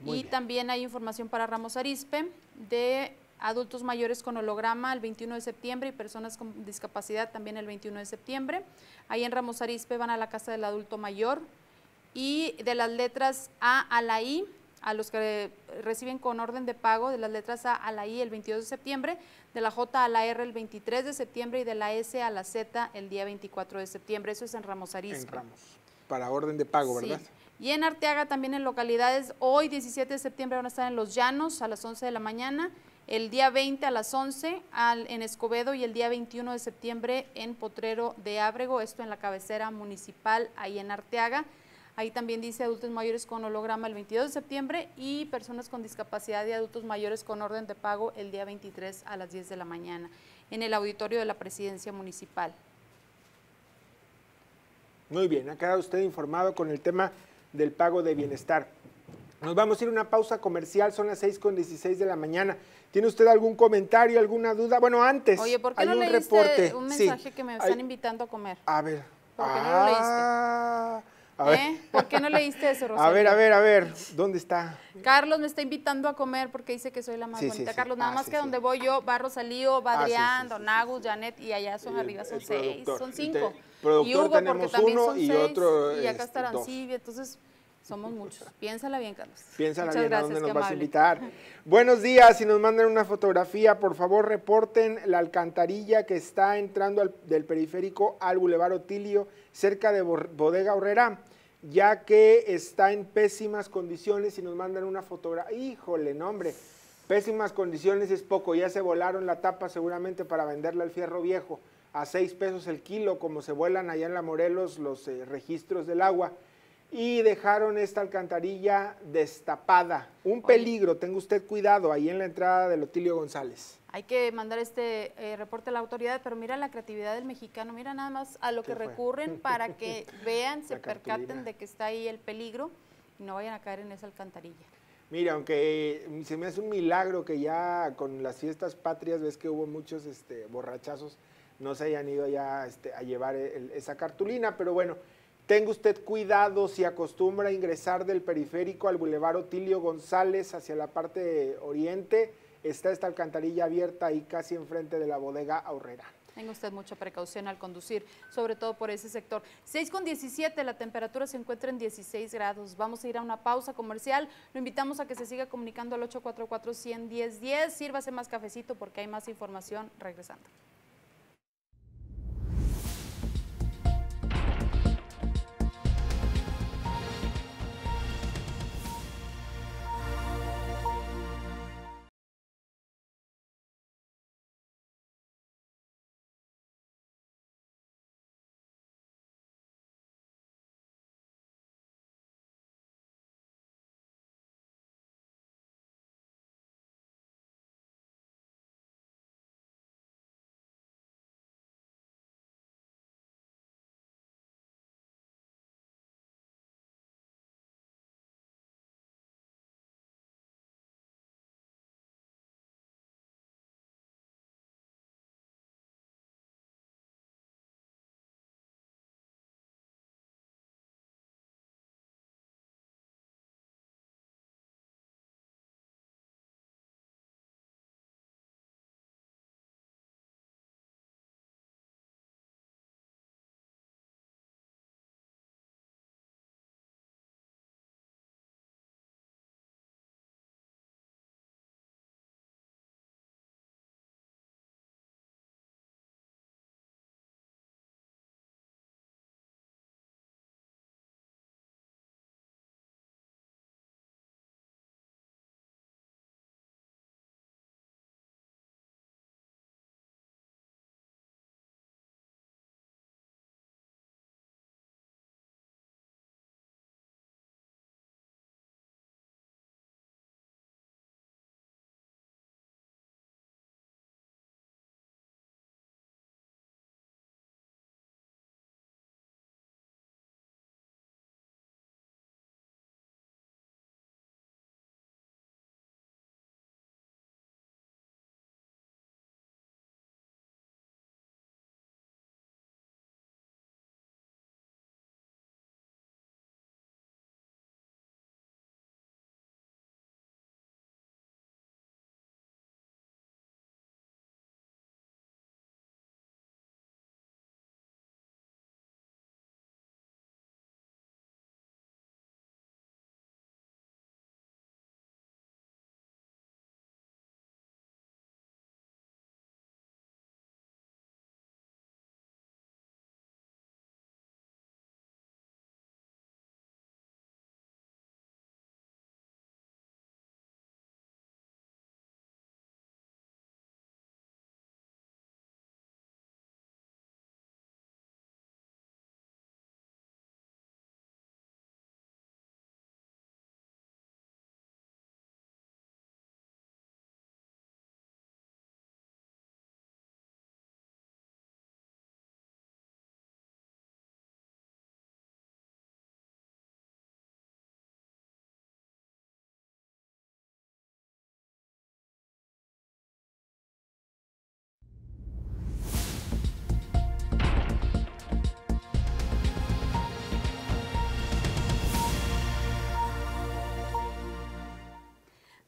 y también hay información para Ramos Arispe de adultos mayores con holograma el 21 de septiembre y personas con discapacidad también el 21 de septiembre. Ahí en Ramos Arispe van a la casa del adulto mayor y de las letras A a la I, a los que reciben con orden de pago, de las letras A a la I el 22 de septiembre, de la J a la R el 23 de septiembre y de la S a la Z el día 24 de septiembre. Eso es en Ramos Arispe. para orden de pago, ¿verdad? Y en Arteaga también en localidades, hoy 17 de septiembre van a estar en Los Llanos a las 11 de la mañana el día 20 a las 11 en Escobedo y el día 21 de septiembre en Potrero de Ábrego, esto en la cabecera municipal ahí en Arteaga. Ahí también dice adultos mayores con holograma el 22 de septiembre y personas con discapacidad y adultos mayores con orden de pago el día 23 a las 10 de la mañana en el auditorio de la presidencia municipal. Muy bien, ha quedado usted informado con el tema del pago de bienestar. Nos vamos a ir a una pausa comercial, son las 6 con 16 de la mañana. ¿Tiene usted algún comentario, alguna duda? Bueno, antes. Oye, ¿por qué hay no un leíste reporte? un mensaje que me están invitando a comer? A ver. ¿Por qué no lo leíste? Ah, ¿Eh? ¿Por qué no leíste eso, Rosario? A ver, a ver, a ver, ¿dónde está? Carlos me está invitando a comer porque dice que soy la más bonita. Carlos, nada ah, más que donde voy yo va Rosalío, va ah, Adrián, Don Agus, Janet y allá son arriba, son seis, son cinco. Y Hugo, porque también uno son y seis, otro. Y acá este, estarán, Silvia, entonces somos muchos. Piénsala bien, Carlos. Piénsala Muchas bien gracias, a nos vas a invitar. Buenos días. Si nos mandan una fotografía, por favor, reporten la alcantarilla que está entrando del periférico al Boulevard Otilio, cerca de Bodega Horrera, ya que está en pésimas condiciones. Si nos mandan una fotografía, híjole, nombre. Pésimas condiciones es poco. Ya se volaron la tapa seguramente para venderla al fierro viejo a seis pesos el kilo, como se vuelan allá en la Morelos los eh, registros del agua y dejaron esta alcantarilla destapada. Un peligro, tenga usted cuidado ahí en la entrada de Lotilio González. Hay que mandar este eh, reporte a la autoridad, pero mira la creatividad del mexicano, mira nada más a lo que recurren para que vean, se percaten de que está ahí el peligro y no vayan a caer en esa alcantarilla. Mira, aunque eh, se me hace un milagro que ya con las fiestas patrias, ves que hubo muchos este, borrachazos, no se hayan ido ya este, a llevar esa cartulina, pero bueno, Tenga usted cuidado si acostumbra a ingresar del periférico al bulevar Otilio González hacia la parte oriente. Está esta alcantarilla abierta ahí casi enfrente de la bodega aurrera. Tenga usted mucha precaución al conducir, sobre todo por ese sector. 6 con 17, la temperatura se encuentra en 16 grados. Vamos a ir a una pausa comercial. Lo invitamos a que se siga comunicando al 844-110-10. Sírvase más cafecito porque hay más información regresando.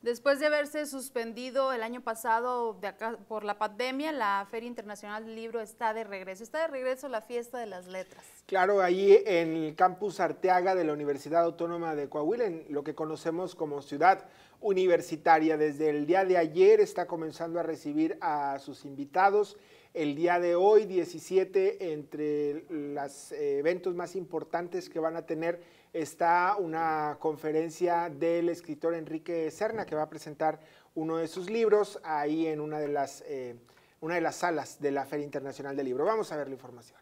Después de haberse suspendido el año pasado de acá por la pandemia, la Feria Internacional del Libro está de regreso. Está de regreso la Fiesta de las Letras. Claro, ahí en el campus Arteaga de la Universidad Autónoma de Coahuila, en lo que conocemos como Ciudad Universitaria. Desde el día de ayer está comenzando a recibir a sus invitados. El día de hoy, 17, entre los eh, eventos más importantes que van a tener está una conferencia del escritor Enrique Cerna que va a presentar uno de sus libros ahí en una de las, eh, una de las salas de la Feria Internacional del Libro. Vamos a ver la información.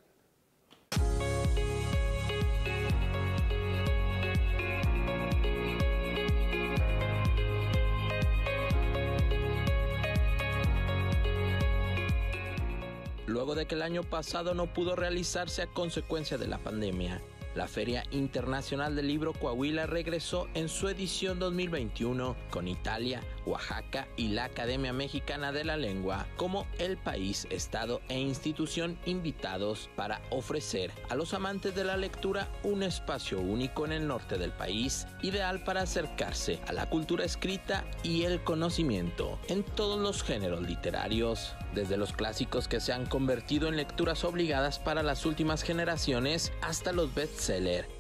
Luego de que el año pasado no pudo realizarse a consecuencia de la pandemia, la Feria Internacional del Libro Coahuila regresó en su edición 2021 con Italia, Oaxaca y la Academia Mexicana de la Lengua como el país, estado e institución invitados para ofrecer a los amantes de la lectura un espacio único en el norte del país, ideal para acercarse a la cultura escrita y el conocimiento en todos los géneros literarios, desde los clásicos que se han convertido en lecturas obligadas para las últimas generaciones hasta los best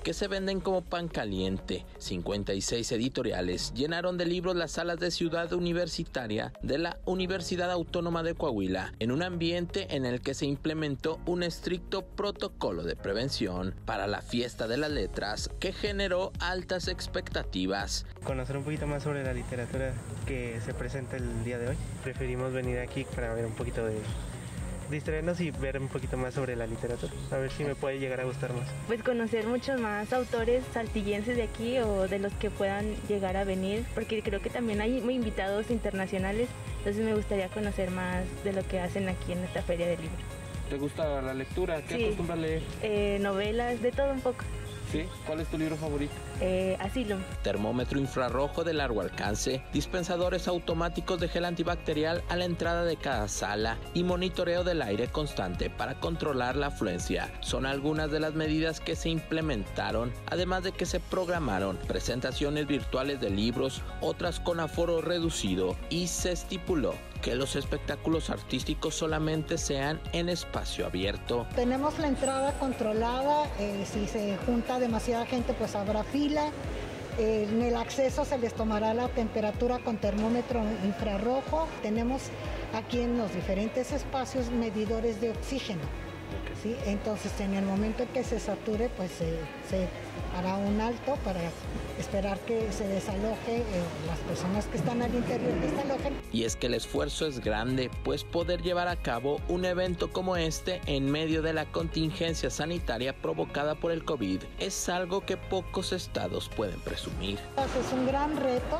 que se venden como pan caliente. 56 editoriales llenaron de libros las salas de Ciudad Universitaria de la Universidad Autónoma de Coahuila, en un ambiente en el que se implementó un estricto protocolo de prevención para la fiesta de las letras que generó altas expectativas. Conocer un poquito más sobre la literatura que se presenta el día de hoy. Preferimos venir aquí para ver un poquito de distraernos y ver un poquito más sobre la literatura, a ver si me puede llegar a gustar más. Pues conocer muchos más autores saltillenses de aquí o de los que puedan llegar a venir, porque creo que también hay invitados internacionales, entonces me gustaría conocer más de lo que hacen aquí en esta feria del Libro ¿Te gusta la lectura? ¿Qué sí. leer? Eh, novelas, de todo un poco. ¿Cuál es tu libro favorito? Eh, asilo. Termómetro infrarrojo de largo alcance, dispensadores automáticos de gel antibacterial a la entrada de cada sala y monitoreo del aire constante para controlar la afluencia. Son algunas de las medidas que se implementaron, además de que se programaron presentaciones virtuales de libros, otras con aforo reducido y se estipuló que los espectáculos artísticos solamente sean en espacio abierto. Tenemos la entrada controlada, eh, si se junta demasiada gente pues habrá fila. en el acceso se les tomará la temperatura con termómetro infrarrojo. Tenemos aquí en los diferentes espacios medidores de oxígeno. ¿sí? Entonces en el momento en que se sature pues se para un alto para esperar que se desaloje eh, las personas que están al interior desalojen. Y es que el esfuerzo es grande, pues poder llevar a cabo un evento como este en medio de la contingencia sanitaria provocada por el COVID es algo que pocos estados pueden presumir. Es un gran reto,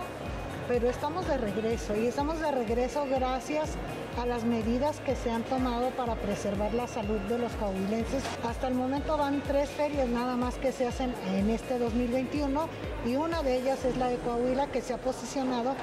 pero estamos de regreso y estamos de regreso gracias a las medidas que se han tomado para preservar la salud de los coahuilenses. Hasta el momento van tres ferias nada más que se hacen en este 2021 y una de ellas es la de Coahuila que se ha posicionado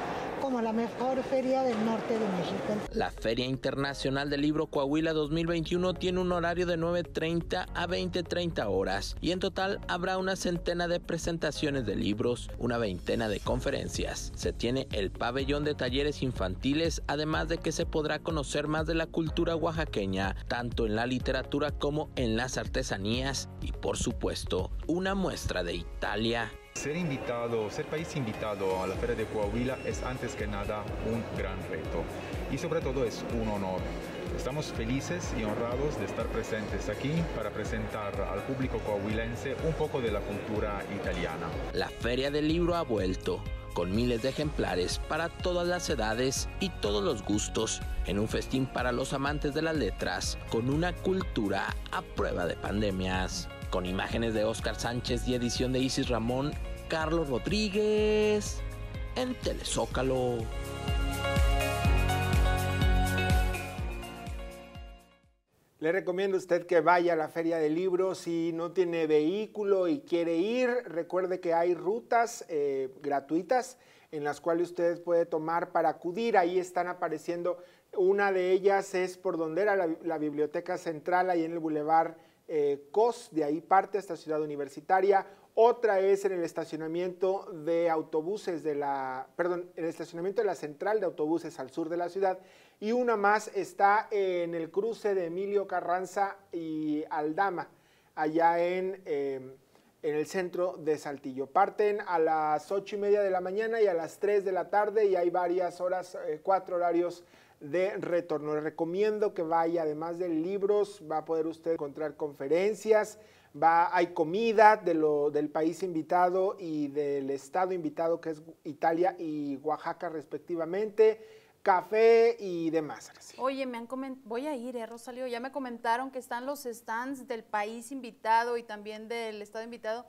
la mejor feria del norte de La Feria Internacional del Libro Coahuila 2021 tiene un horario de 9.30 a 20.30 horas y en total habrá una centena de presentaciones de libros, una veintena de conferencias. Se tiene el pabellón de talleres infantiles, además de que se podrá conocer más de la cultura oaxaqueña, tanto en la literatura como en las artesanías y por supuesto una muestra de Italia ser invitado, ser país invitado a la Feria de Coahuila es antes que nada un gran reto y sobre todo es un honor. Estamos felices y honrados de estar presentes aquí para presentar al público coahuilense un poco de la cultura italiana. La Feria del Libro ha vuelto con miles de ejemplares para todas las edades y todos los gustos, en un festín para los amantes de las letras, con una cultura a prueba de pandemias con imágenes de Oscar Sánchez y edición de Isis Ramón, Carlos Rodríguez, en Telezócalo. Le recomiendo a usted que vaya a la feria de libros si no tiene vehículo y quiere ir. Recuerde que hay rutas eh, gratuitas en las cuales usted puede tomar para acudir. Ahí están apareciendo. Una de ellas es por donde era la, la biblioteca central, ahí en el bulevar eh, COS, de ahí parte hasta Ciudad Universitaria. Otra es en el estacionamiento de autobuses de la, perdón, en el estacionamiento de la central de autobuses al sur de la ciudad. Y una más está en el cruce de Emilio Carranza y Aldama, allá en, em, en el centro de Saltillo. Parten a las ocho y media de la mañana y a las 3 de la tarde y hay varias horas, eh, cuatro horarios de retorno. Les recomiendo que vaya, además de libros, va a poder usted encontrar conferencias, va, hay comida de lo, del país invitado y del estado invitado que es Italia y Oaxaca respectivamente café y demás. Oye, me han comentado, voy a ir, eh, ya me comentaron que están los stands del país invitado y también del estado invitado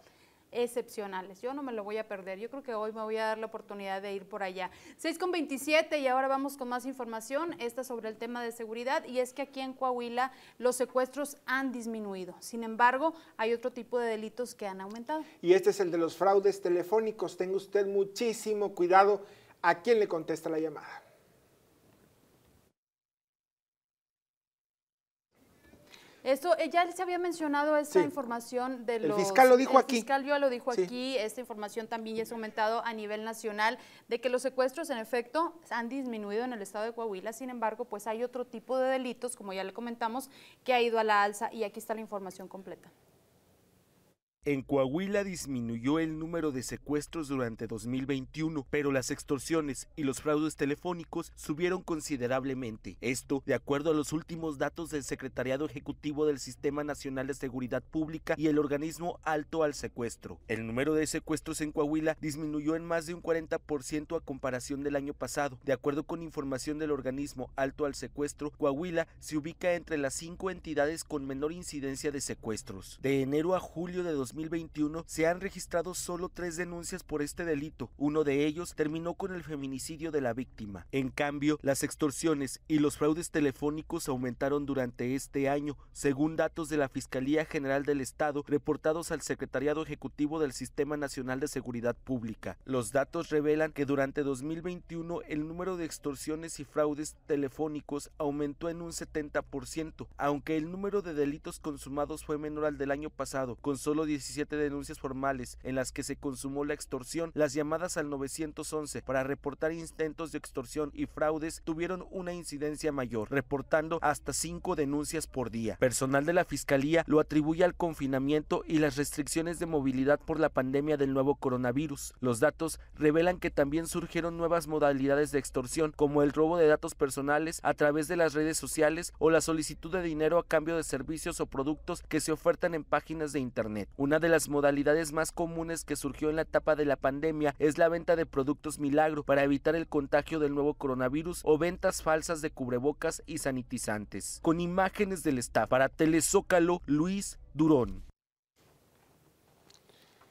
excepcionales. Yo no me lo voy a perder. Yo creo que hoy me voy a dar la oportunidad de ir por allá. 6 con 27 y ahora vamos con más información. Esta sobre el tema de seguridad y es que aquí en Coahuila los secuestros han disminuido. Sin embargo, hay otro tipo de delitos que han aumentado. Y este es el de los fraudes telefónicos. Tenga usted muchísimo cuidado a quién le contesta la llamada. Esto, eh, ya se había mencionado esa información de los... El fiscal lo dijo aquí. El fiscal ya lo dijo aquí, esta información también ya es aumentado a nivel nacional, de que los secuestros en efecto han disminuido en el estado de Coahuila, sin embargo, pues hay otro tipo de delitos, como ya le comentamos, que ha ido a la alza y aquí está la información completa. En Coahuila disminuyó el número de secuestros durante 2021, pero las extorsiones y los fraudes telefónicos subieron considerablemente. Esto, de acuerdo a los últimos datos del Secretariado Ejecutivo del Sistema Nacional de Seguridad Pública y el organismo Alto al Secuestro. El número de secuestros en Coahuila disminuyó en más de un 40% a comparación del año pasado. De acuerdo con información del organismo Alto al Secuestro, Coahuila se ubica entre las cinco entidades con menor incidencia de secuestros. De enero a julio de 2021 se han registrado solo tres denuncias por este delito. Uno de ellos terminó con el feminicidio de la víctima. En cambio, las extorsiones y los fraudes telefónicos aumentaron durante este año, según datos de la Fiscalía General del Estado reportados al Secretariado Ejecutivo del Sistema Nacional de Seguridad Pública. Los datos revelan que durante 2021 el número de extorsiones y fraudes telefónicos aumentó en un 70%, aunque el número de delitos consumados fue menor al del año pasado, con solo 10 17 denuncias formales en las que se consumó la extorsión, las llamadas al 911 para reportar intentos de extorsión y fraudes tuvieron una incidencia mayor, reportando hasta cinco denuncias por día. Personal de la Fiscalía lo atribuye al confinamiento y las restricciones de movilidad por la pandemia del nuevo coronavirus. Los datos revelan que también surgieron nuevas modalidades de extorsión, como el robo de datos personales a través de las redes sociales o la solicitud de dinero a cambio de servicios o productos que se ofertan en páginas de Internet. Una de las modalidades más comunes que surgió en la etapa de la pandemia es la venta de productos milagro para evitar el contagio del nuevo coronavirus o ventas falsas de cubrebocas y sanitizantes. Con imágenes del staff para Telezócalo, Luis Durón.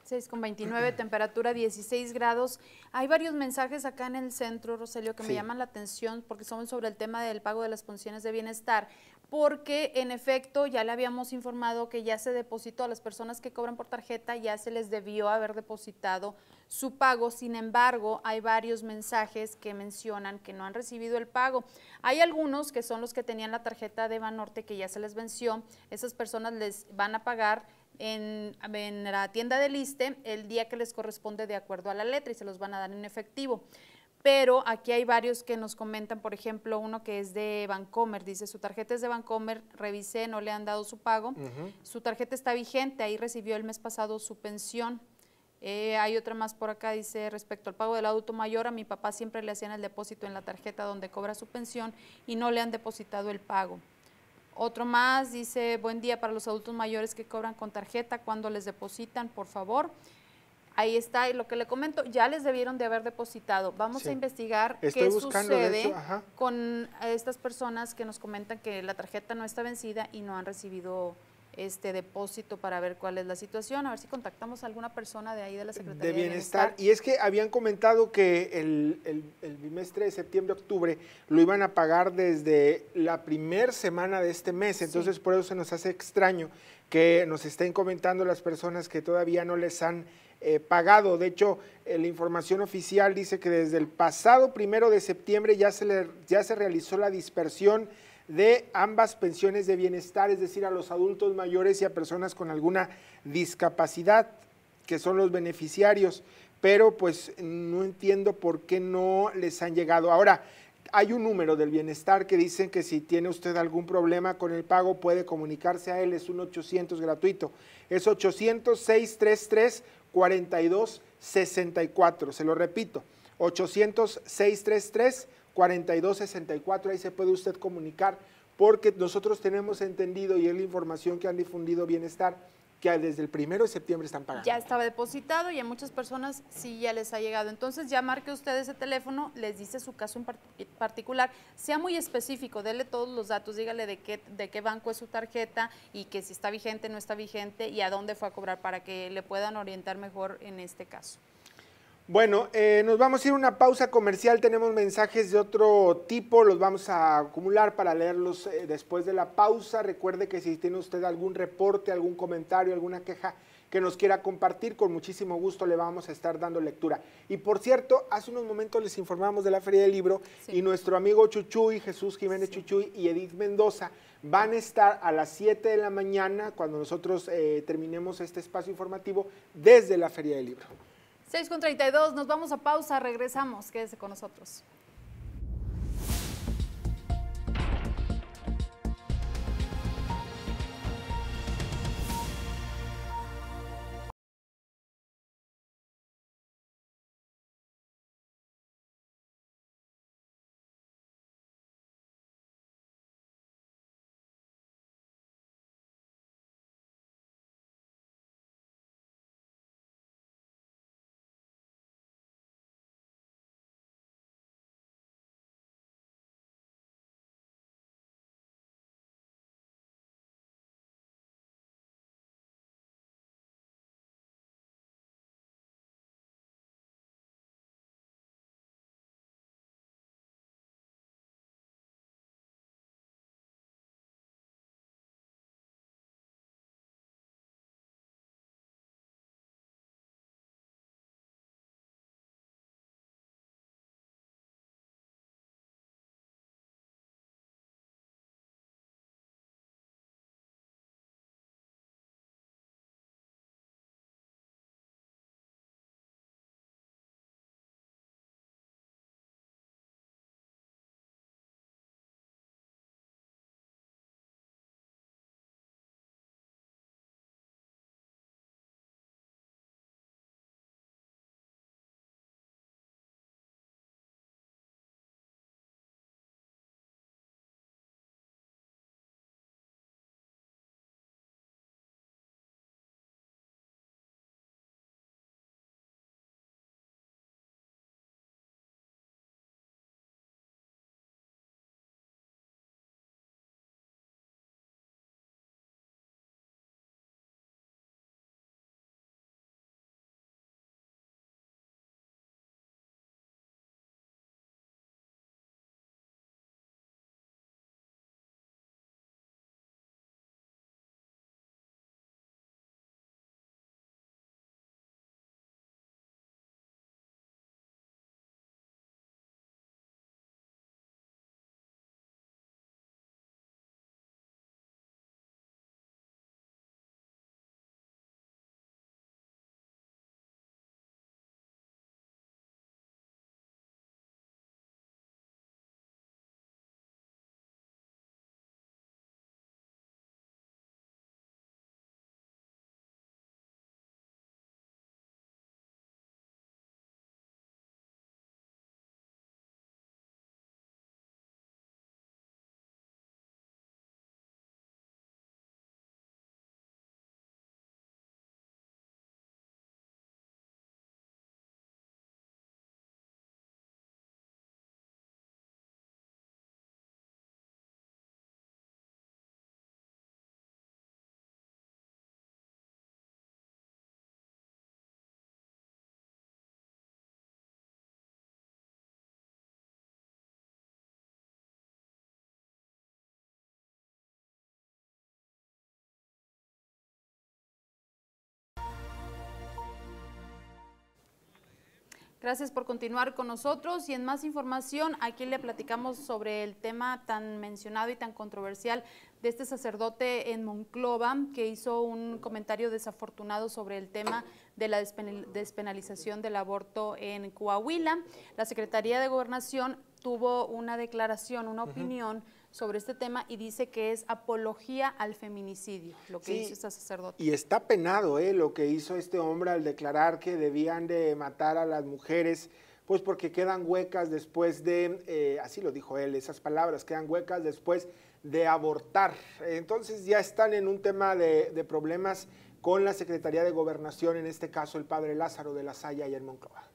6.29, temperatura 16 grados. Hay varios mensajes acá en el centro, Roselio, que me llaman la atención porque son sobre el tema del pago de las funciones de bienestar porque en efecto ya le habíamos informado que ya se depositó a las personas que cobran por tarjeta, ya se les debió haber depositado su pago. Sin embargo, hay varios mensajes que mencionan que no han recibido el pago. Hay algunos que son los que tenían la tarjeta de Banorte que ya se les venció. Esas personas les van a pagar en, la tienda de liste el día que les corresponde de acuerdo a la letra y se los van a dar en efectivo pero aquí hay varios que nos comentan, por ejemplo, uno que es de Bancomer, dice, su tarjeta es de Bancomer, revisé, no le han dado su pago, su tarjeta está vigente, ahí recibió el mes pasado su pensión. Eh, hay otra más por acá, dice, respecto al pago del adulto mayor, a mi papá siempre le hacían el depósito en la tarjeta donde cobra su pensión y no le han depositado el pago. Otro más dice, buen día para los adultos mayores que cobran con tarjeta, cuando les depositan, por favor. Ahí está, y lo que le comento, ya les debieron de haber depositado. Vamos a investigar qué sucede con estas personas que nos comentan que la tarjeta no está vencida y no han recibido este depósito para ver cuál es la situación, a ver si contactamos a alguna persona de ahí de la Secretaría de Bienestar. Y es que habían comentado que el, el, bimestre de septiembre-octubre lo iban a pagar desde la primera semana de este mes, entonces por eso se nos hace extraño que nos estén comentando las personas que todavía no les han eh, pagado. De hecho, eh, la información oficial dice que desde el pasado primero de septiembre ya se, ya se realizó la dispersión de ambas pensiones de bienestar, es decir, a los adultos mayores y a personas con alguna discapacidad, que son los beneficiarios. Pero pues no entiendo por qué no les han llegado. Ahora, hay un número del bienestar que dicen que si tiene usted algún problema con el pago puede comunicarse a él, es un 800 gratuito. Es 800 633 42 64. Se lo repito, dos sesenta 4264. Ahí se puede usted comunicar porque nosotros tenemos entendido y es la información que han difundido Bienestar que desde el primero de septiembre están pagando. Ya estaba depositado y a muchas personas sí ya les ha llegado. Entonces ya marque usted ese teléfono, les dice su caso en particular, sea muy específico, dele todos los datos, dígale de qué, de qué banco es su tarjeta y que si está vigente, no está vigente y a dónde fue a cobrar para que le puedan orientar mejor en este caso. Bueno, eh, nos vamos a ir a una pausa comercial. Tenemos mensajes de otro tipo, los vamos a acumular para leerlos eh, después de la pausa. Recuerde que si tiene usted algún reporte, algún comentario, alguna queja que nos quiera compartir, con muchísimo gusto le vamos a estar dando lectura. Y por cierto, hace unos momentos les informamos de la Feria del Libro y nuestro amigo Chuchuy, Jesús Jiménez Chuchuy y Edith Mendoza van a estar a las 7 de la mañana cuando nosotros eh, terminemos este espacio informativo desde la Feria del Libro. 6.32, nos vamos a pausa, regresamos, quédese con nosotros. Gracias por continuar con nosotros y en más información aquí le platicamos sobre el tema tan mencionado y tan controversial de este sacerdote en Monclova que hizo un comentario desafortunado sobre el tema de la despenalización del aborto en Coahuila. La Secretaría de Gobernación tuvo una declaración, una opinión sobre este tema y dice que es apología al feminicidio, lo que hizo este sacerdote. Y está penado eh, lo que hizo este hombre al declarar que debían de matar a las mujeres, pues porque quedan huecas después de, eh, así lo dijo él, esas palabras, quedan huecas después de abortar. Entonces ya están en un tema de, problemas con la Secretaría de Gobernación, en este caso el padre Lázaro de la Salla y el Moncloa.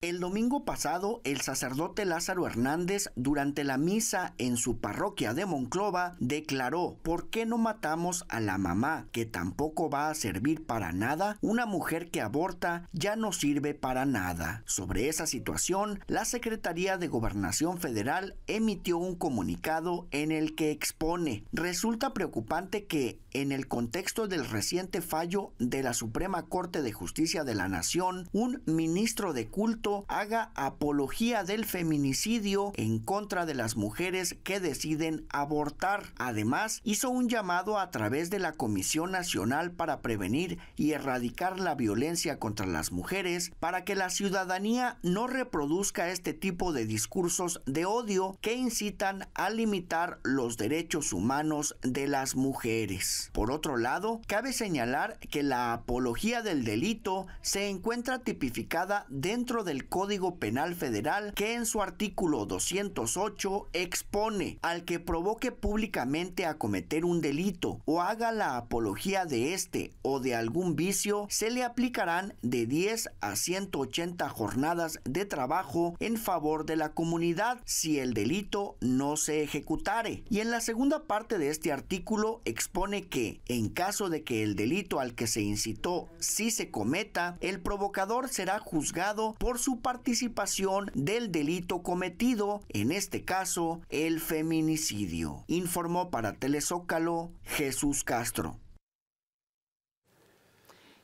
El domingo pasado, el sacerdote Lázaro Hernández, durante la misa en su parroquia de Monclova, declaró, ¿por qué no matamos a la mamá, que tampoco va a servir para nada? Una mujer que aborta ya no sirve para nada. Sobre esa situación, la Secretaría de Gobernación Federal emitió un comunicado en el que expone, resulta preocupante que, en el contexto del reciente fallo de la Suprema Corte de Justicia de la Nación, un ministro de culto haga apología del feminicidio en contra de las mujeres que deciden abortar. Además, hizo un llamado a través de la Comisión Nacional para Prevenir y Erradicar la Violencia contra las Mujeres para que la ciudadanía no reproduzca este tipo de discursos de odio que incitan a limitar los derechos humanos de las mujeres. Por otro lado, cabe señalar que la apología del delito se encuentra tipificada dentro del Código Penal Federal que en su artículo 208 expone al que provoque públicamente a cometer un delito o haga la apología de este o de algún vicio, se le aplicarán de 10 a 180 jornadas de trabajo en favor de la comunidad si el delito no se ejecutare. Y en la segunda parte de este artículo expone que, en caso de que el delito al que se incitó sí se cometa, el provocador será juzgado por su su participación del delito cometido, en este caso el feminicidio, informó para Telezócalo Jesús Castro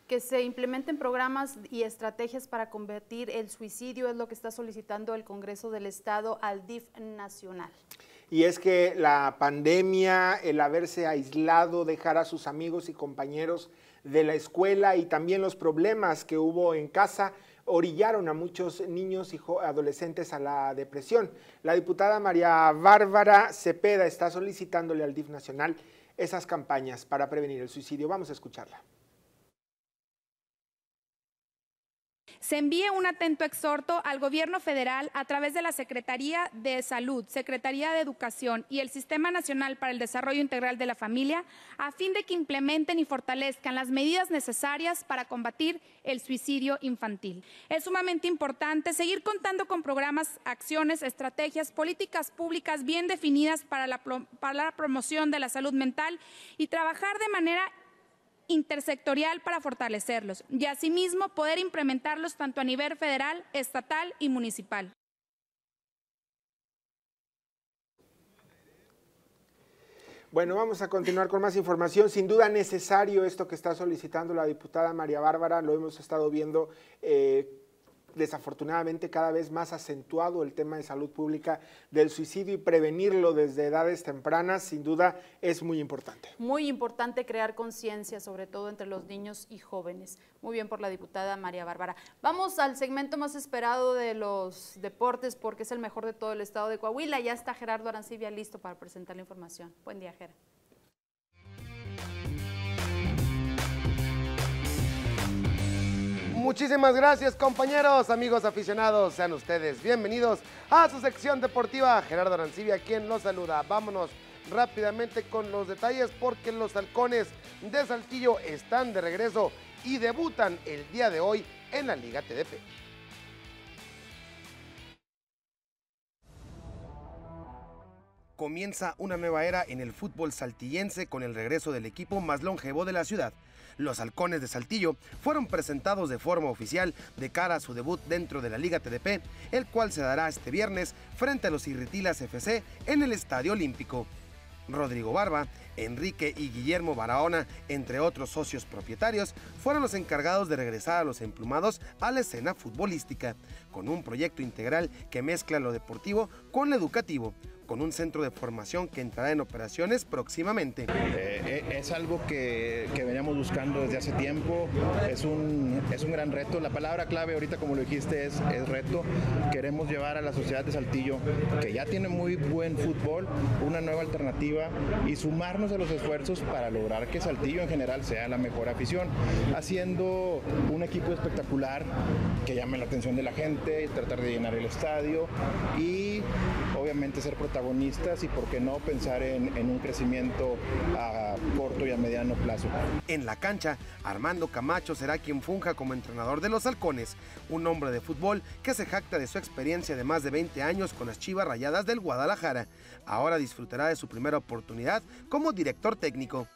que se implementen programas y estrategias para combatir el suicidio es lo que está solicitando el Congreso del Estado al DIF nacional. Y es que la pandemia, el haberse aislado, dejar a sus amigos y compañeros de la escuela y también los problemas que hubo en casa, orillaron a muchos niños y adolescentes a la depresión. La diputada María Bárbara Cepeda está solicitándole al DIF Nacional esas campañas para prevenir el suicidio. Vamos a escucharla. se envíe un atento exhorto al Gobierno federal a través de la Secretaría de Salud, Secretaría de Educación y el Sistema Nacional para el Desarrollo Integral de la Familia, a fin de que implementen y fortalezcan las medidas necesarias para combatir el suicidio infantil. Es sumamente importante seguir contando con programas, acciones, estrategias, políticas públicas bien definidas para la, para la promoción de la salud mental y trabajar de manera intersectorial para fortalecerlos y asimismo poder implementarlos tanto a nivel federal, estatal y municipal. Bueno, vamos a continuar con más información. Sin duda necesario esto que está solicitando la diputada María Bárbara, lo hemos estado viendo. Eh, desafortunadamente cada vez más acentuado el tema de salud pública del suicidio y prevenirlo desde edades tempranas, sin duda es muy importante. Muy importante crear conciencia, sobre todo entre los niños y jóvenes. Muy bien por la diputada María Bárbara. Vamos al segmento más esperado de los deportes porque es el mejor de todo el estado de Coahuila. Ya está Gerardo Arancibia listo para presentar la información. Buen día, Gerardo. Muchísimas gracias compañeros, amigos aficionados, sean ustedes bienvenidos a su sección deportiva. Gerardo Arancibia quien nos saluda. Vámonos rápidamente con los detalles porque los halcones de Saltillo están de regreso y debutan el día de hoy en la Liga TDP. Comienza una nueva era en el fútbol saltillense con el regreso del equipo más longevo de la ciudad los halcones de Saltillo fueron presentados de forma oficial de cara a su debut dentro de la Liga TDP, el cual se dará este viernes frente a los Irritilas FC en el Estadio Olímpico. Rodrigo Barba, Enrique y Guillermo Barahona, entre otros socios propietarios, fueron los encargados de regresar a los emplumados a la escena futbolística con un proyecto integral que mezcla lo deportivo con lo educativo con un centro de formación que entrará en operaciones próximamente. Eh, eh, es algo que, veníamos buscando desde hace tiempo, es un, es un gran reto. La palabra clave ahorita, como lo dijiste, es reto. Queremos llevar a la sociedad de Saltillo, que ya tiene muy buen fútbol, una nueva alternativa y sumarnos a los esfuerzos para lograr que Saltillo en general sea la mejor afición, haciendo un equipo espectacular que llame la atención de la gente, tratar de llenar el estadio y obviamente ser protagonistas y, por qué no, pensar en, en un crecimiento a corto y a mediano plazo. En la cancha, Armando Camacho será quien funja como entrenador de los halcones, un hombre de fútbol que se jacta de su experiencia de más de 20 años con las Chivas Rayadas del Guadalajara. Ahora disfrutará de su primera oportunidad como director técnico.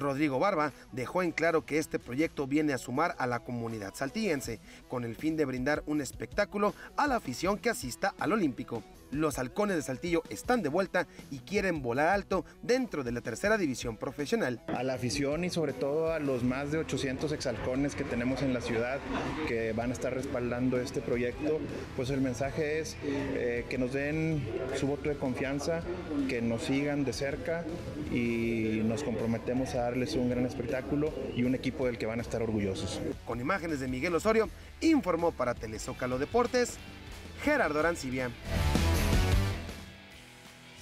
Rodrigo Barba dejó en claro que este proyecto viene a sumar a la comunidad saltiense con el fin de brindar un espectáculo a la afición que asista al Olímpico. Los halcones de Saltillo están de vuelta y quieren volar alto dentro de la tercera división profesional. A la afición y sobre todo a los más de 800 exhalcones que tenemos en la ciudad que van a estar respaldando este proyecto, pues el mensaje es eh, que nos den su voto de confianza, que nos sigan de cerca y nos comprometemos a darles un gran espectáculo y un equipo del que van a estar orgullosos. Con imágenes de Miguel Osorio, informó para Telezócalo Deportes, Gerardo Arancibia.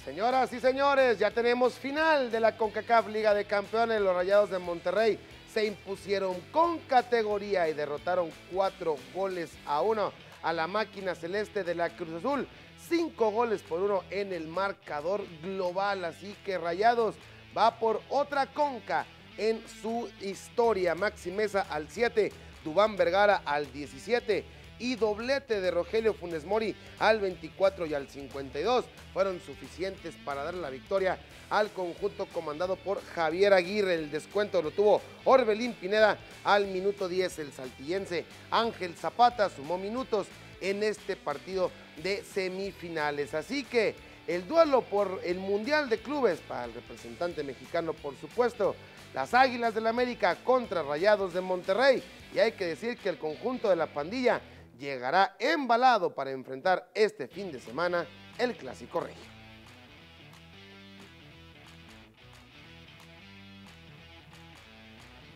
Señoras y señores, ya tenemos final de la CONCACAF Liga de Campeones. Los Rayados de Monterrey se impusieron con categoría y derrotaron cuatro goles a uno a la máquina celeste de la Cruz Azul. Cinco goles por uno en el marcador global. Así que Rayados va por otra conca en su historia. Maxi al 7, Dubán Vergara al 17, y doblete de Rogelio Funes Mori al 24 y al 52 fueron suficientes para dar la victoria al conjunto comandado por Javier Aguirre. El descuento lo tuvo Orbelín Pineda al minuto 10. El saltillense Ángel Zapata sumó minutos en este partido de semifinales. Así que el duelo por el Mundial de Clubes para el representante mexicano, por supuesto, las Águilas del América contra Rayados de Monterrey. Y hay que decir que el conjunto de la pandilla llegará embalado para enfrentar este fin de semana el Clásico Regio.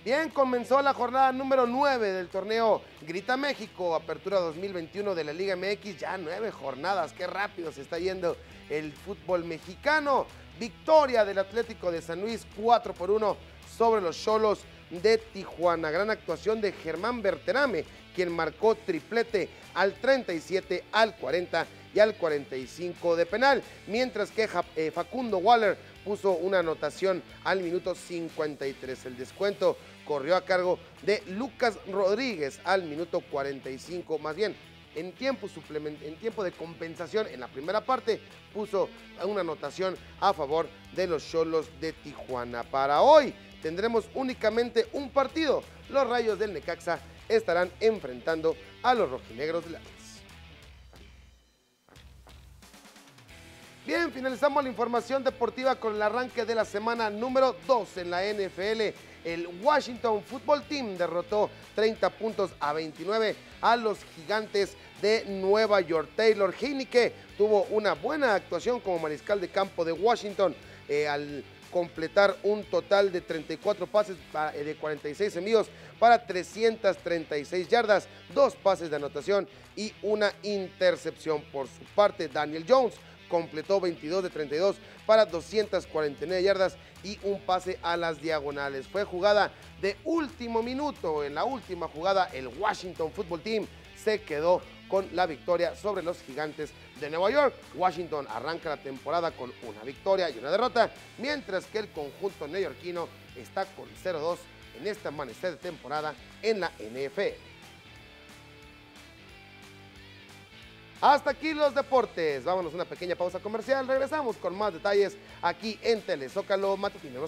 Bien, comenzó la jornada número 9 del torneo Grita México, apertura 2021 de la Liga MX, ya nueve jornadas, qué rápido se está yendo el fútbol mexicano. Victoria del Atlético de San Luis, 4 por 1 sobre los Cholos de Tijuana. Gran actuación de Germán Berterame, quien marcó triplete al 37, al 40 y al 45 de penal, mientras que eh, Facundo Waller puso una anotación al minuto 53. El descuento corrió a cargo de Lucas Rodríguez al minuto 45, más bien en tiempo, en tiempo de compensación en la primera parte, puso una anotación a favor de los Cholos de Tijuana. Para hoy tendremos únicamente un partido, los Rayos del Necaxa estarán enfrentando a los rojinegros de Atlas. Bien, finalizamos la información deportiva con el arranque de la semana número 2 en la NFL. El Washington Football Team derrotó 30 puntos a 29 a los gigantes de Nueva York. Taylor Heineke tuvo una buena actuación como mariscal de campo de Washington eh, al completar un total de 34 pases ah, eh, de 46 envíos para 336 yardas, dos pases de anotación y una intercepción. Por su parte, Daniel Jones completó 22 de 32 para 249 yardas y un pase a las diagonales. Fue jugada de último minuto. En la última jugada, el Washington Football Team se quedó con la victoria sobre los gigantes de Nueva York. Washington arranca la temporada con una victoria y una derrota, mientras que el conjunto neoyorquino está con 0-2 en este amanecer de temporada en la NFL. Hasta aquí los deportes. Vámonos a una pequeña pausa comercial. Regresamos con más detalles aquí en Telezócalo Matutino. No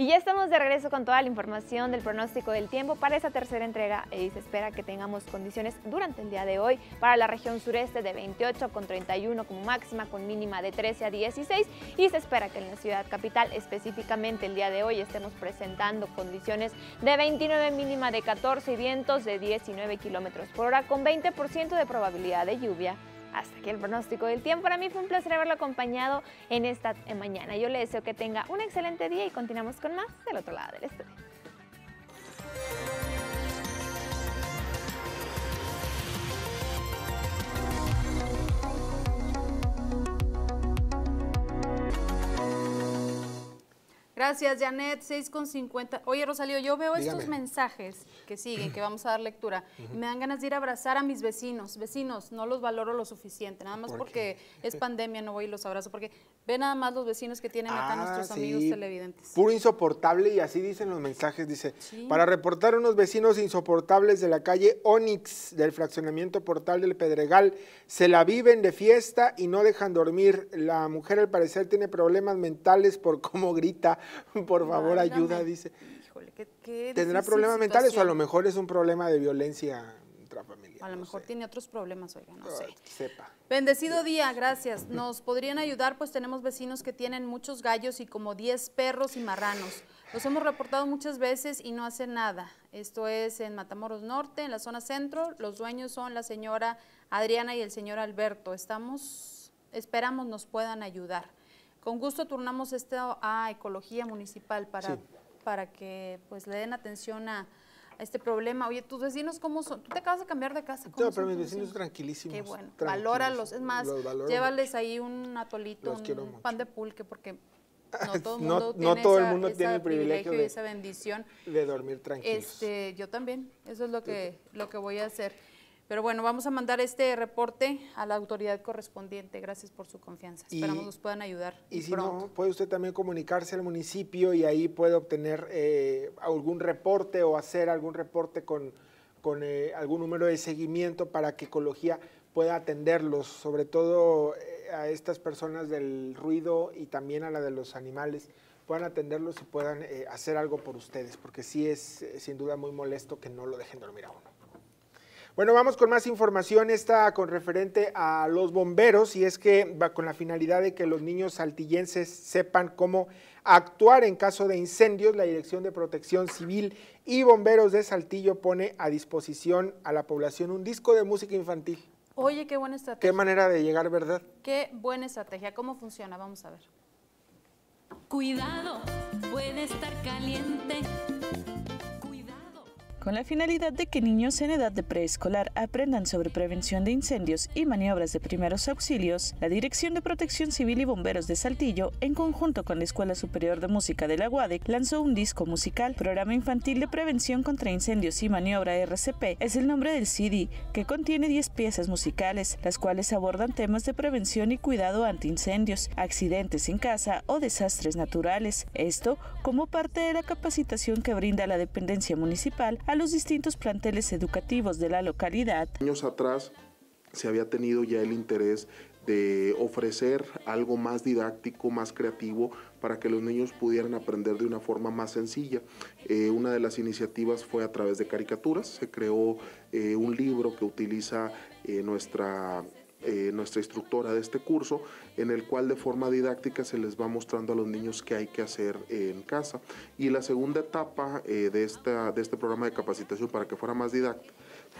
Y ya estamos de regreso con toda la información del pronóstico del tiempo para esta tercera entrega y se espera que tengamos condiciones durante el día de hoy para la región sureste de 28 con 31 como máxima con mínima de 13 a 16 y se espera que en la ciudad capital específicamente el día de hoy estemos presentando condiciones de 29 mínima de 14 y vientos de 19 kilómetros por hora con 20% de probabilidad de lluvia. Hasta aquí el pronóstico del tiempo. Para mí fue un placer haberlo acompañado en esta mañana. Yo le deseo que tenga un excelente día y continuamos con más del otro lado del estudio. Gracias, Janet. 6.50. Oye, Rosalío, yo veo estos mensajes que siguen, que vamos a dar lectura, me dan ganas de ir a abrazar a mis vecinos. Vecinos, no los valoro lo suficiente, nada más porque es pandemia, no voy y los abrazo, porque ve nada más los vecinos que tienen acá ah, nuestros amigos televidentes. Puro insoportable y así dicen los mensajes, dice, para reportar unos vecinos insoportables de la calle Onix del fraccionamiento Portal del Pedregal, se la viven de fiesta y no dejan dormir. La mujer al parecer tiene problemas mentales por cómo grita, por favor ayuda, dice. ¿Tendrá problemas mentales o a lo mejor es un problema de violencia intrafamiliar? A lo mejor tiene otros problemas, oiga, no, ah, sé. Sepa. Bendecido día, gracias. Nos podrían ayudar, pues tenemos vecinos que tienen muchos gallos y como 10 perros y marranos. Los hemos reportado muchas veces y no hacen nada. Esto es en Matamoros Norte, en la zona centro. Los dueños son la señora Adriana y el señor Alberto. Estamos, esperamos nos puedan ayudar. Con gusto turnamos esto a Ecología Municipal para para que pues le den atención a, este problema. Oye, tus vecinos, ¿cómo son? Tú te acabas de cambiar de casa. ¿cómo no, pero mis vecinos, tranquilísimos. Qué valóralos. Es más, llévales ahí un atolito, un pan de pulque, porque no todo el mundo tiene, todo el mundo tiene el privilegio de, y esa bendición. De dormir tranquilos. Este, yo también. Eso es lo que, lo que voy a hacer. Pero bueno, vamos a mandar este reporte a la autoridad correspondiente. Gracias por su confianza. Esperamos Esperamos nos puedan ayudar. Y si no, puede usted también comunicarse al municipio y ahí puede obtener eh, algún reporte o hacer algún reporte con, eh, algún número de seguimiento para que Ecología pueda atenderlos, sobre todo eh, a estas personas del ruido y también a la de los animales puedan atenderlos y puedan hacer algo por ustedes, porque sí es sin duda muy molesto que no lo dejen dormir a uno. Bueno, vamos con más información esta con referente a los bomberos y es que va con la finalidad de que los niños saltillenses sepan cómo actuar en caso de incendios. La Dirección de Protección Civil y Bomberos de Saltillo pone a disposición a la población un disco de música infantil. Oye, qué buena estrategia. Qué manera de llegar, ¿verdad? Qué buena estrategia. ¿Cómo funciona? Vamos a ver. Cuidado, puede estar caliente con la finalidad de que niños en edad de preescolar aprendan sobre prevención de incendios y maniobras de primeros auxilios, la Dirección de Protección Civil y Bomberos de Saltillo, en conjunto con la Escuela Superior de Música de la UADEC, lanzó un disco musical, Programa Infantil de Prevención contra Incendios y Maniobra RCP, es el nombre del CD, que contiene 10 piezas musicales, las cuales abordan temas de prevención y cuidado ante incendios, accidentes en casa o desastres naturales. Esto como parte de la capacitación que brinda la dependencia municipal a los distintos planteles educativos de la localidad. Años atrás se había tenido ya el interés de ofrecer algo más didáctico, más creativo, para que los niños pudieran aprender de una forma más sencilla. Eh, una de las iniciativas fue a través de caricaturas, se creó eh, un libro que utiliza eh, nuestra eh, nuestra instructora de este curso, en el cual de forma didáctica se les va mostrando a los niños qué hay que hacer en casa. Y la segunda etapa eh, de, esta, de este programa de capacitación para que fuera más didáctico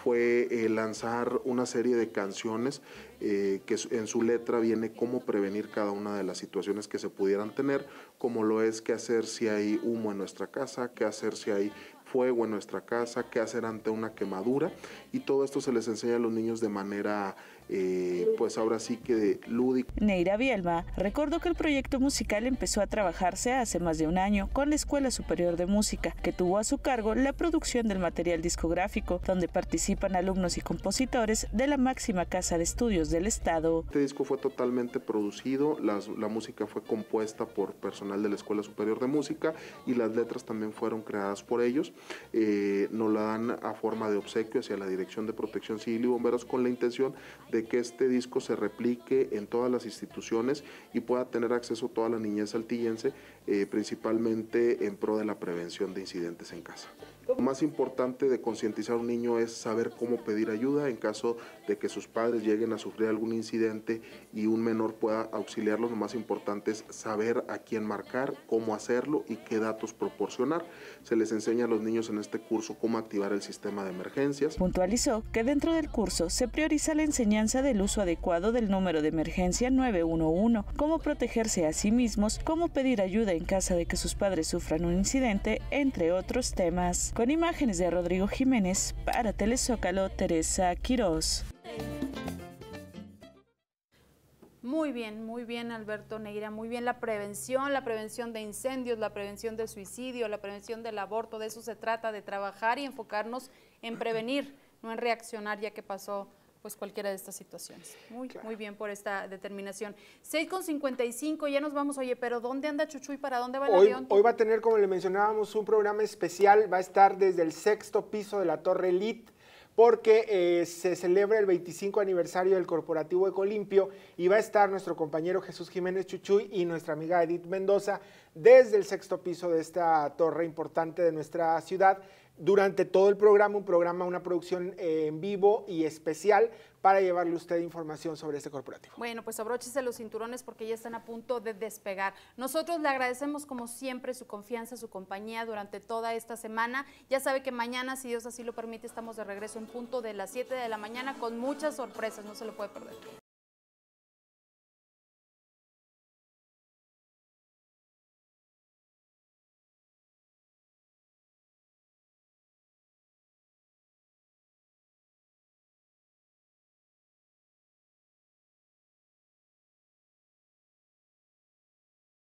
fue eh, lanzar una serie de canciones que en su letra viene cómo prevenir cada una de las situaciones que se pudieran tener, como lo es qué hacer si hay humo en nuestra casa, qué hacer si hay fuego en nuestra casa, qué hacer ante una quemadura. Y todo esto se les enseña a los niños de manera eh, pues ahora sí que de lúdico. Neira Bielma recordó que el proyecto musical empezó a trabajarse hace más de un año con la Escuela Superior de Música, que tuvo a su cargo la producción del material discográfico, donde participan alumnos y compositores de la máxima casa de estudios del Estado. Este disco fue totalmente producido, la, música fue compuesta por personal de la Escuela Superior de Música y las letras también fueron creadas por ellos. Eh, nos la dan a forma de obsequio hacia la Dirección de Protección Civil y Bomberos con la intención de que este disco se replique en todas las instituciones y pueda tener acceso toda la niñez saltillense, eh, principalmente en pro de la prevención de incidentes en casa. Lo más importante de concientizar a un niño es saber cómo pedir ayuda en caso de que sus padres lleguen a sufrir algún incidente y un menor pueda auxiliarlos. Lo más importante es saber a quién marcar, cómo hacerlo y qué datos proporcionar. Se les enseña a los niños en este curso cómo activar el sistema de emergencias. Puntualizó que dentro del curso se prioriza la enseñanza del uso adecuado del número de emergencia 911, cómo protegerse a sí mismos, cómo pedir ayuda en caso de que sus padres sufran un incidente, entre otros temas. Con imágenes de Rodrigo Jiménez para Telezócalo, Teresa Quirós. Muy bien, muy bien Alberto Neira, muy bien la prevención, la prevención de incendios, la prevención del suicidio, la prevención del aborto, de eso se trata, de trabajar y enfocarnos en prevenir, no en reaccionar ya que pasó pues cualquiera de estas situaciones. Muy, muy bien por esta determinación. 6 con 55, ya nos vamos. Oye, pero ¿dónde anda Chuchuy? ¿Para dónde va el hoy, avión? Hoy va a tener, como le mencionábamos, un programa especial. Va a estar desde el sexto piso de la Torre Elite porque eh, se celebra el 25 aniversario del Corporativo Ecolimpio y va a estar nuestro compañero Jesús Jiménez Chuchuy y nuestra amiga Edith Mendoza desde el sexto piso de esta torre importante de nuestra ciudad durante todo el programa, un programa, una producción eh, en vivo y especial para llevarle usted información sobre este corporativo. Bueno, pues abróchese los cinturones porque ya están a punto de despegar. Nosotros le agradecemos como siempre su confianza, su compañía durante toda esta semana. Ya sabe que mañana, si Dios así lo permite, estamos de regreso en punto de las 7 de la mañana con muchas sorpresas, no se lo puede perder.